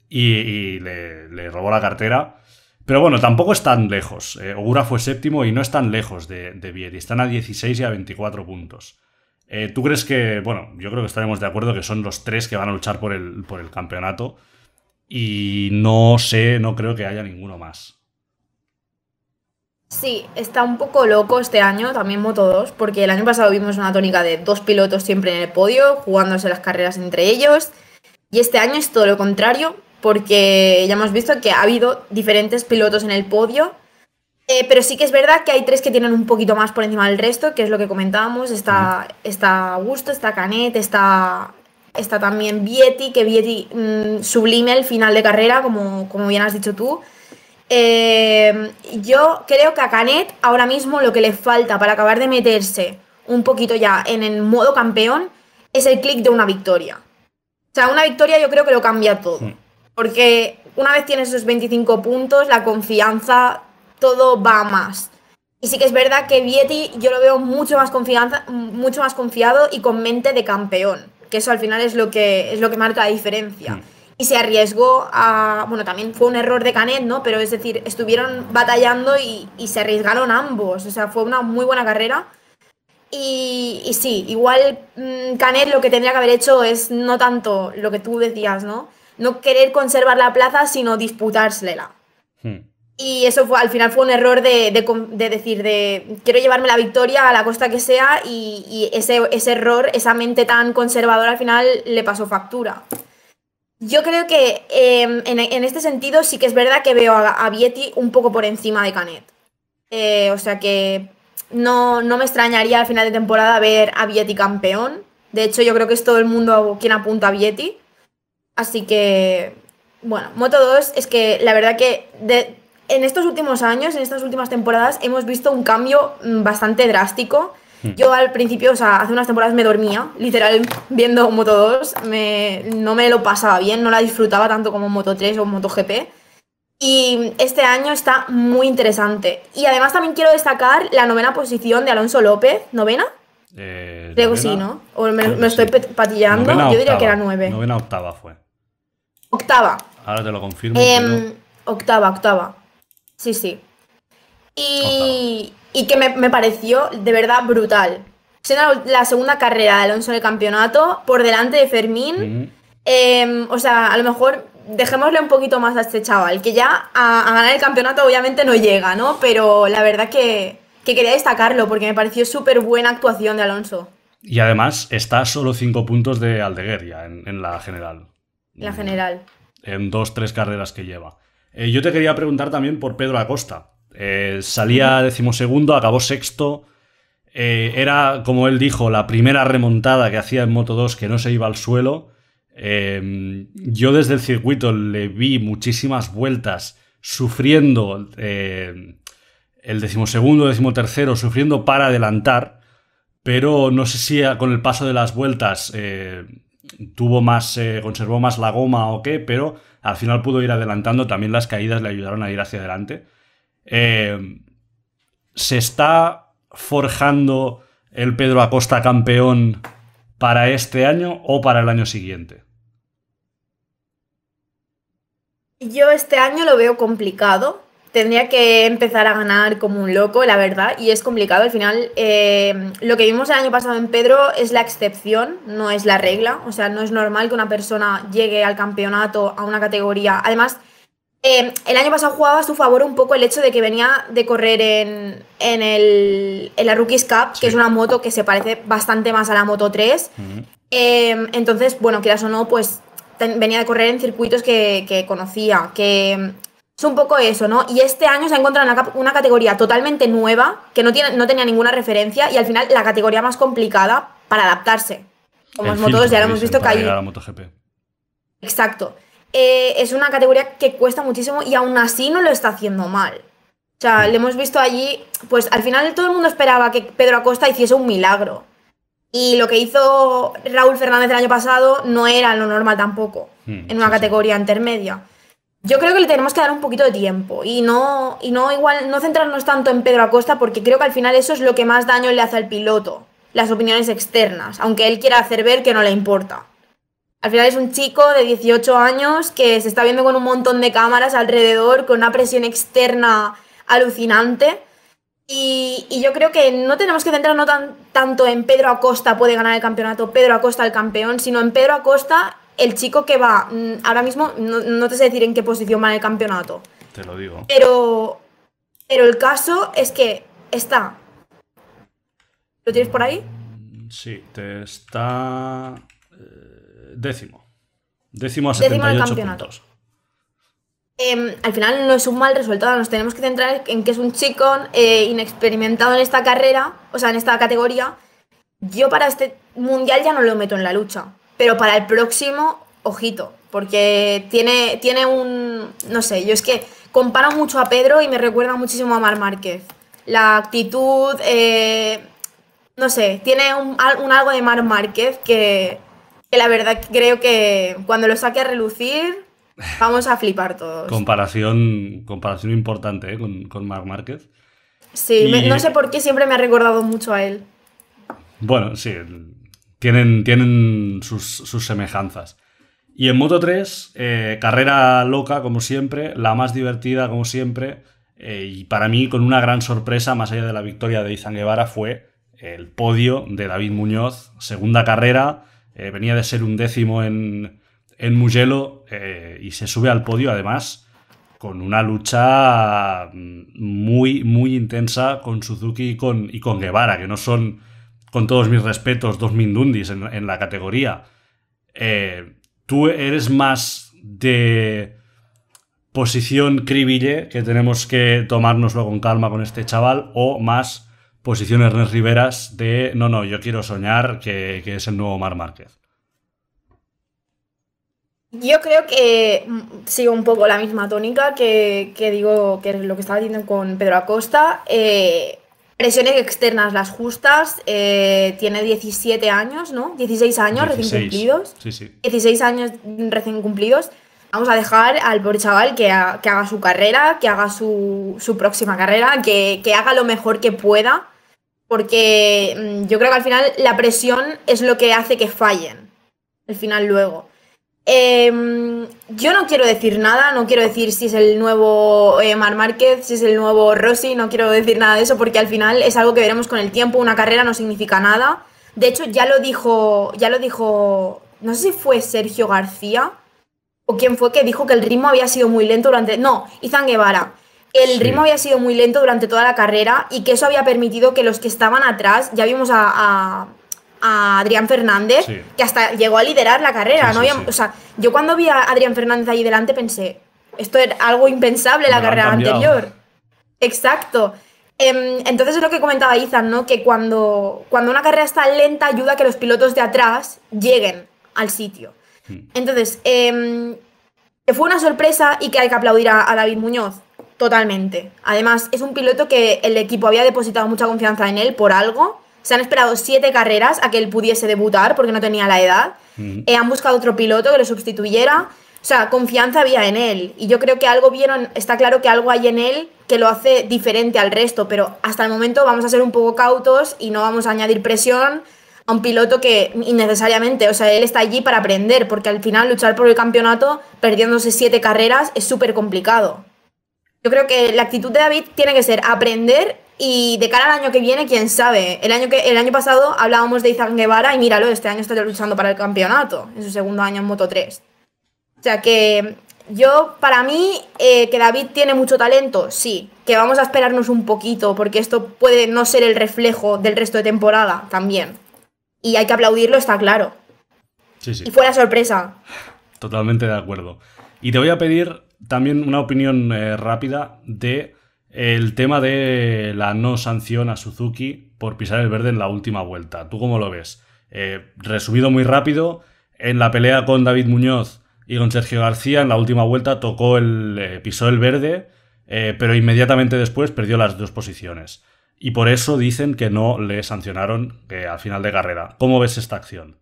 y, le, robó la cartera. Pero bueno, tampoco es tan lejos. Ogura fue séptimo y no es tan lejos de, de Están a 16 y a 24 puntos. Eh, ¿Tú crees que, bueno, yo creo que estaremos de acuerdo que son los tres que van a luchar por el, por el campeonato? Y no sé, no creo que haya ninguno más. Sí, está un poco loco este año también Moto 2, porque el año pasado vimos una tónica de dos pilotos siempre en el podio, jugándose las carreras entre ellos. Y este año es todo lo contrario, porque ya hemos visto que ha habido diferentes pilotos en el podio eh, pero sí que es verdad que hay tres que tienen un poquito más por encima del resto, que es lo que comentábamos. Está, está Gusto, está Canet, está, está también Vieti, que Vieti mm, sublime el final de carrera, como, como bien has dicho tú. Eh, yo creo que a Canet ahora mismo lo que le falta para acabar de meterse un poquito ya en el modo campeón es el clic de una victoria. O sea, una victoria yo creo que lo cambia todo. Porque una vez tienes esos 25 puntos, la confianza todo va más. Y sí que es verdad que Vietti yo lo veo mucho más, confianza, mucho más confiado y con mente de campeón, que eso al final es lo que, es lo que marca la diferencia. Hmm. Y se arriesgó a. Bueno, también fue un error de Canet, ¿no? Pero es decir, estuvieron batallando y, se arriesgaron ambos. O sea, fue una muy buena carrera. Y, y, sí, igual mm, Canet lo que tendría que haber hecho es no tanto lo que tú decías, ¿no? No querer conservar la plaza, sino disputársela. Y eso fue, al final fue un error de, decir, de quiero llevarme la victoria a la costa que sea y, ese, error, esa mente tan conservadora al final le pasó factura. Yo creo que em, en, este sentido sí que es verdad que veo a, Vietti un poco por encima de Canet. Eh, o sea que no, me extrañaría al final de temporada ver a Vietti campeón. De hecho yo creo que es todo el mundo quien apunta a Vietti. Así que, bueno, Moto 2 es que la verdad que en estos últimos años, en estas últimas temporadas, hemos visto un cambio mm, bastante drástico. Hmm. Yo al principio, o sea, hace unas temporadas me dormía, literal, viendo Moto 2, no me lo pasaba bien, no la disfrutaba tanto como Moto 3 o Moto GP. Y este año está muy interesante. Y además también quiero destacar la novena posición de Alonso López, novena. Eh, Creo sí, ¿no? me, estoy patillando. Yo diría que era nueve. Novena octava fue. Octava. Ahora te lo confirmo. Em, octava, octava. Sí, sí. Y, ah, que me, pareció de verdad brutal. Siendo la segunda carrera de Alonso en el campeonato, por delante de Fermín. Em, o sea, a lo mejor dejémosle un poquito más a este chaval, que ya a, ganar el campeonato obviamente no llega, ¿no? Pero la verdad que, quería destacarlo porque me pareció súper buena actuación de Alonso. Y además está a solo cinco puntos de Aldegueria en, en la general. La general. En dos, tres carreras que lleva. Eh, yo te quería preguntar también por Pedro Acosta. Eh, salía decimosegundo, acabó sexto. Eh, era, como él dijo, la primera remontada que hacía en Moto 2 que no se iba al suelo. Em, yo desde el circuito le vi muchísimas vueltas sufriendo em, el decimosegundo, decimotercero, sufriendo para adelantar, pero no sé si con el paso de las vueltas tuvo más, conservó más la goma o qué, pero al final pudo ir adelantando, también las caídas le ayudaron a ir hacia adelante. Eh, se está forjando el Pedro Acosta campeón para este año o para el año siguiente? Yo este año lo veo complicado tendría que empezar a ganar como un loco, la verdad, y es complicado. Al final, eh, lo que vimos el año pasado en Pedro es la excepción, no es la regla. O sea, no es normal que una persona llegue al campeonato, a una categoría. Además, eh, el año pasado jugaba a su favor un poco el hecho de que venía de correr en, en, el, la Rookies Cup, que es una moto que se parece bastante más a la Moto 3. Eh, entonces, bueno, quieras o no, pues venía de correr en circuitos que, que conocía, que es un poco eso, ¿no? Y este año se ha encontrado una, categoría totalmente nueva, que no, tiene, no tenía ninguna referencia, y al final la categoría más complicada para adaptarse. Como motos, ya lo hemos visto que La MotoGP. Exacto. Eh, es una categoría que cuesta muchísimo y aún así no lo está haciendo mal. O sea, mm. le hemos visto allí, pues al final todo el mundo esperaba que Pedro Acosta hiciese un milagro. Y lo que hizo Raúl Fernández el año pasado no era lo normal tampoco, mm, en una categoría intermedia. Yo creo que le tenemos que dar un poquito de tiempo y no, y no igual, no centrarnos tanto en Pedro Acosta, porque creo que al final eso es lo que más daño le hace al piloto, las opiniones externas, aunque él quiera hacer ver que no le importa. Al final es un chico de 18 años que se está viendo con un montón de cámaras alrededor, con una presión externa alucinante. Y, yo creo que no tenemos que centrarnos tan, tanto en Pedro Acosta puede ganar el campeonato, Pedro Acosta el campeón, sino en Pedro Acosta el chico que va, mm, ahora mismo no, te sé decir en qué posición va en el campeonato. Te lo digo. Pero, pero el caso es que está. ¿Lo tienes por ahí? Mm, sí, te está eh, décimo. Décimo a 78 décimo puntos. Em, al final no es un mal resultado, nos tenemos que centrar en que es un chico eh, inexperimentado en esta carrera, o sea, en esta categoría. Yo para este mundial ya no lo meto en la lucha. Pero para el próximo, ojito, porque tiene, tiene un. No sé, yo es que comparo mucho a Pedro y me recuerda muchísimo a Mar Márquez. La actitud, eh, no sé, tiene un, algo de Mar Márquez que, que la verdad creo que cuando lo saque a relucir vamos a flipar todos. Comparación, comparación importante eh, con, con Marc Márquez. Sí, no sé por qué siempre me ha recordado mucho a él. Bueno, sí, tienen, sus, semejanzas. Y en Moto 3, eh, carrera loca, como siempre, la más divertida, como siempre, eh, y para mí con una gran sorpresa, más allá de la victoria de Izan Guevara, fue el podio de David Muñoz, segunda carrera, eh, venía de ser un décimo en, en Mugello y se sube al podio además con una lucha mm, muy, muy intensa con Suzuki con, y con Guevara, que no son con todos mis respetos, dos Mindundis en, la categoría. Eh, tú eres más de posición cribille, que tenemos que tomárnoslo con calma con este chaval, o más posición Ernest Riveras de no, no, yo quiero soñar que, es el nuevo Mar Márquez. Yo creo que mm, sigo un poco la misma tónica que, digo, que es lo que estaba diciendo con Pedro Acosta. Eh, Presiones externas, las justas, eh, tiene 17 años, ¿no? 16 años recién cumplidos. 16 años recién cumplidos. Vamos a dejar al pobre chaval que, haga su carrera, que haga su, próxima carrera, que, que, haga lo mejor que pueda, porque mm, yo creo que al final la presión es lo que hace que fallen, al final luego. Em, yo no quiero decir nada, no quiero decir si es el nuevo eh, Mar Márquez, si es el nuevo Rossi, no quiero decir nada de eso porque al final es algo que veremos con el tiempo, una carrera no significa nada. De hecho, ya lo dijo, ya lo dijo, no sé si fue Sergio García o quién fue que dijo que el ritmo había sido muy lento durante, no, Izan Guevara, que el ritmo había sido muy lento durante toda la carrera y que eso había permitido que los que estaban atrás, ya vimos a a Adrián Fernández, que hasta llegó a liderar la carrera. ¿no? o sea, yo cuando vi a Adrián Fernández ahí delante pensé, esto era algo impensable la carrera anterior. Exacto. Em, entonces es lo que comentaba Izan, ¿no? Que cuando, cuando una carrera está lenta ayuda a que los pilotos de atrás lleguen al sitio. Hmm. Entonces, em, fue una sorpresa y que hay que aplaudir a, David Muñoz, totalmente. Además, es un piloto que el equipo había depositado mucha confianza en él por algo se han esperado siete carreras a que él pudiese debutar porque no tenía la edad. Mm. Eh, han buscado otro piloto que lo sustituyera. O sea, confianza había en él. Y yo creo que algo vieron, está claro que algo hay en él que lo hace diferente al resto, pero hasta el momento vamos a ser un poco cautos y no vamos a añadir presión a un piloto que innecesariamente, o sea, él está allí para aprender, porque al final luchar por el campeonato perdiéndose siete carreras es súper complicado. Yo creo que la actitud de David tiene que ser aprender y de cara al año que viene, quién sabe. El año, que, el año pasado hablábamos de Izan Guevara y míralo, este año está luchando para el campeonato, en su segundo año en Moto 3. O sea que yo, para mí, eh, que David tiene mucho talento, sí. Que vamos a esperarnos un poquito, porque esto puede no ser el reflejo del resto de temporada también. Y hay que aplaudirlo, está claro. Sí, sí. Y fue la sorpresa. Totalmente de acuerdo. Y te voy a pedir también una opinión eh, rápida de el tema de la no sanción a Suzuki por pisar el verde en la última vuelta. ¿Tú cómo lo ves? Eh, resumido muy rápido, en la pelea con David Muñoz y con Sergio García, en la última vuelta tocó el, eh, pisó el verde, eh, pero inmediatamente después perdió las dos posiciones. Y por eso dicen que no le sancionaron al final de carrera. ¿Cómo ves esta acción?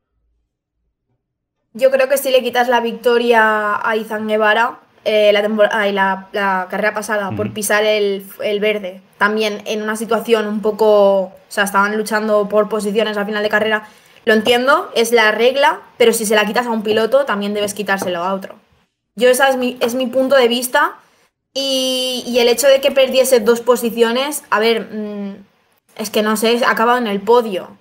Yo creo que si le quitas la victoria a Izan Guevara, eh, la, la, carrera pasada por pisar el, verde. También en una situación un poco. O sea, estaban luchando por posiciones al final de carrera. Lo entiendo, es la regla, pero si se la quitas a un piloto, también debes quitárselo a otro. Yo, esa es mi, punto de vista. Y, y, el hecho de que perdiese dos posiciones, a ver, mm, es que no sé, ha acabado en el podio.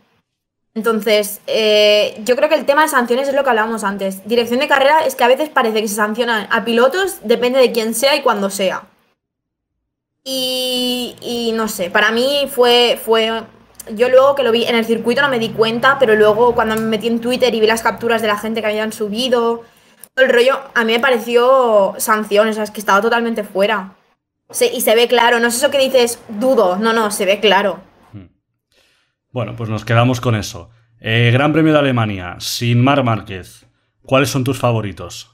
Entonces, eh, yo creo que el tema de sanciones es lo que hablábamos antes. Dirección de carrera es que a veces parece que se sancionan a pilotos, depende de quién sea y cuándo sea. Y, no sé, para mí fue, fue. Yo luego que lo vi en el circuito no me di cuenta, pero luego cuando me metí en Twitter y vi las capturas de la gente que habían subido, todo el rollo, a mí me pareció sanciones, o sea, es que estaba totalmente fuera. y se ve claro, no es eso que dices dudo, no, no, se ve claro. Bueno, pues nos quedamos con eso. Eh, Gran Premio de Alemania, sin Mar Márquez. ¿Cuáles son tus favoritos?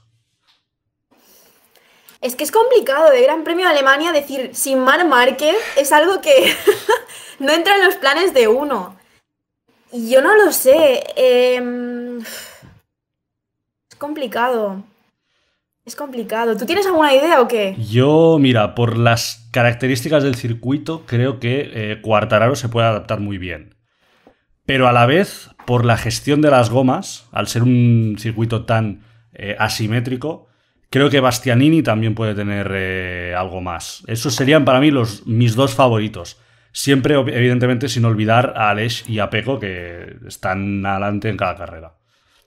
Es que es complicado de ¿eh? Gran Premio de Alemania decir sin Mar Márquez es algo que no entra en los planes de uno. yo no lo sé. Em, es complicado. Es complicado. ¿Tú tienes alguna idea o qué? Yo, mira, por las características del circuito, creo que Cuartararo eh, se puede adaptar muy bien pero a la vez, por la gestión de las gomas, al ser un circuito tan eh, asimétrico, creo que Bastianini también puede tener eh, algo más. Esos serían para mí los, mis dos favoritos. Siempre, evidentemente, sin olvidar a Aleix y a Peco, que están adelante en cada carrera.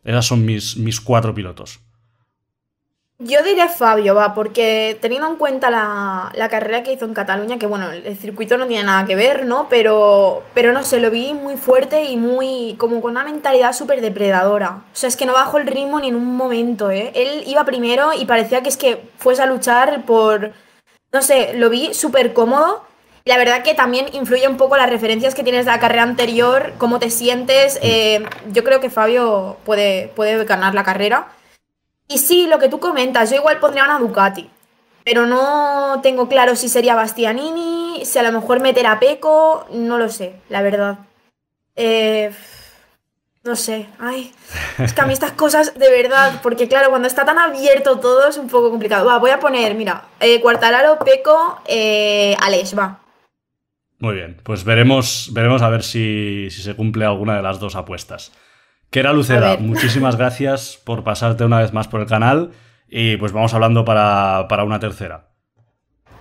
Esas son mis, mis cuatro pilotos. Yo diré Fabio, va, porque teniendo en cuenta la, carrera que hizo en Cataluña, que bueno, el circuito no tiene nada que ver, ¿no? Pero, pero no sé, lo vi muy fuerte y muy, como con una mentalidad súper depredadora. O sea, es que no bajó el ritmo ni en un momento, ¿eh? Él iba primero y parecía que es que fuese a luchar por, no sé, lo vi súper cómodo. La verdad que también influye un poco las referencias que tienes de la carrera anterior, cómo te sientes. Eh, yo creo que Fabio puede, puede ganar la carrera. Y sí, lo que tú comentas, yo igual pondría una Ducati. Pero no tengo claro si sería Bastianini, si a lo mejor meter a Peco, no lo sé, la verdad. Eh, no sé, ay, es que a mí estas cosas de verdad, porque claro, cuando está tan abierto todo es un poco complicado. Va, voy a poner, mira, eh, Cuartalaro, Peco, eh, Alex, va. Muy bien, pues veremos, veremos a ver si se cumple alguna de las dos apuestas. Kera Luceda, muchísimas gracias por pasarte una vez más por el canal y pues vamos hablando para, una tercera.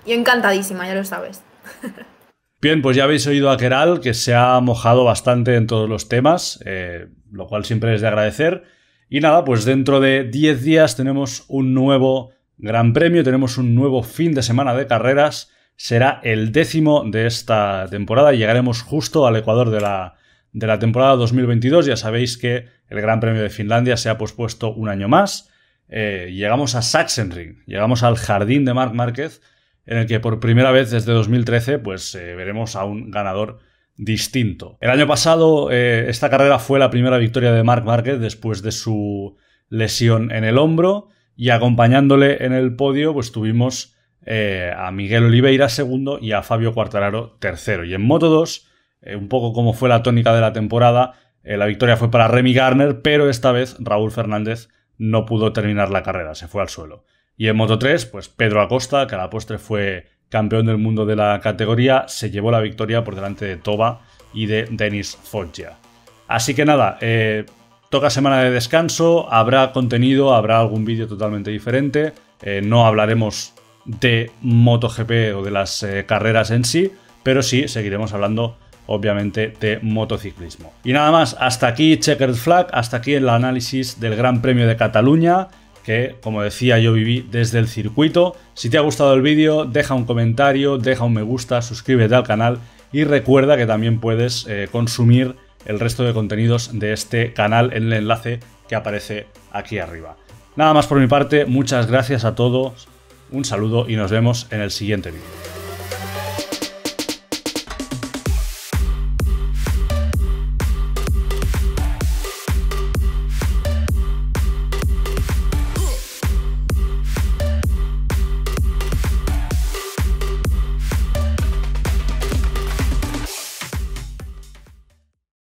Y encantadísima, ya lo sabes. Bien, pues ya habéis oído a Keral que se ha mojado bastante en todos los temas, eh, lo cual siempre es de agradecer. Y nada, pues dentro de 10 días tenemos un nuevo Gran Premio, tenemos un nuevo fin de semana de carreras. Será el décimo de esta temporada y llegaremos justo al Ecuador de la, de la temporada 2022. Ya sabéis que el Gran Premio de Finlandia se ha pospuesto un año más. Eh, llegamos a Sachsenring, llegamos al jardín de Marc Márquez, en el que por primera vez desde 2013 pues, eh, veremos a un ganador distinto. El año pasado eh, esta carrera fue la primera victoria de Marc Márquez después de su lesión en el hombro y acompañándole en el podio pues tuvimos a Miguel Oliveira segundo y a Fabio Quartararo tercero. Y en Moto 2 eh, un poco como fue la tónica de la temporada. Eh, la victoria fue para Remy Garner, pero esta vez Raúl Fernández no pudo terminar la carrera, se fue al suelo. Y en Moto 3, pues Pedro Acosta, que a la postre fue campeón del mundo de la categoría, se llevó la victoria por delante de Toba y de Denis Foggia. Así que nada, eh, toca semana de descanso, habrá contenido, habrá algún vídeo totalmente diferente, no hablaremos de MotoGP o de las carreras en sí, pero sí seguiremos hablando obviamente de motociclismo. Y nada más, hasta aquí Checkered Flag, hasta aquí el análisis del Gran Premio de Cataluña que, como decía, yo viví desde el circuito. Si te ha gustado el vídeo, deja un comentario, deja un me gusta, suscríbete al canal y recuerda que también puedes eh, consumir el resto de contenidos de este canal en el enlace que aparece aquí arriba. Nada más por mi parte, muchas gracias a todos, un saludo y nos vemos en el siguiente vídeo.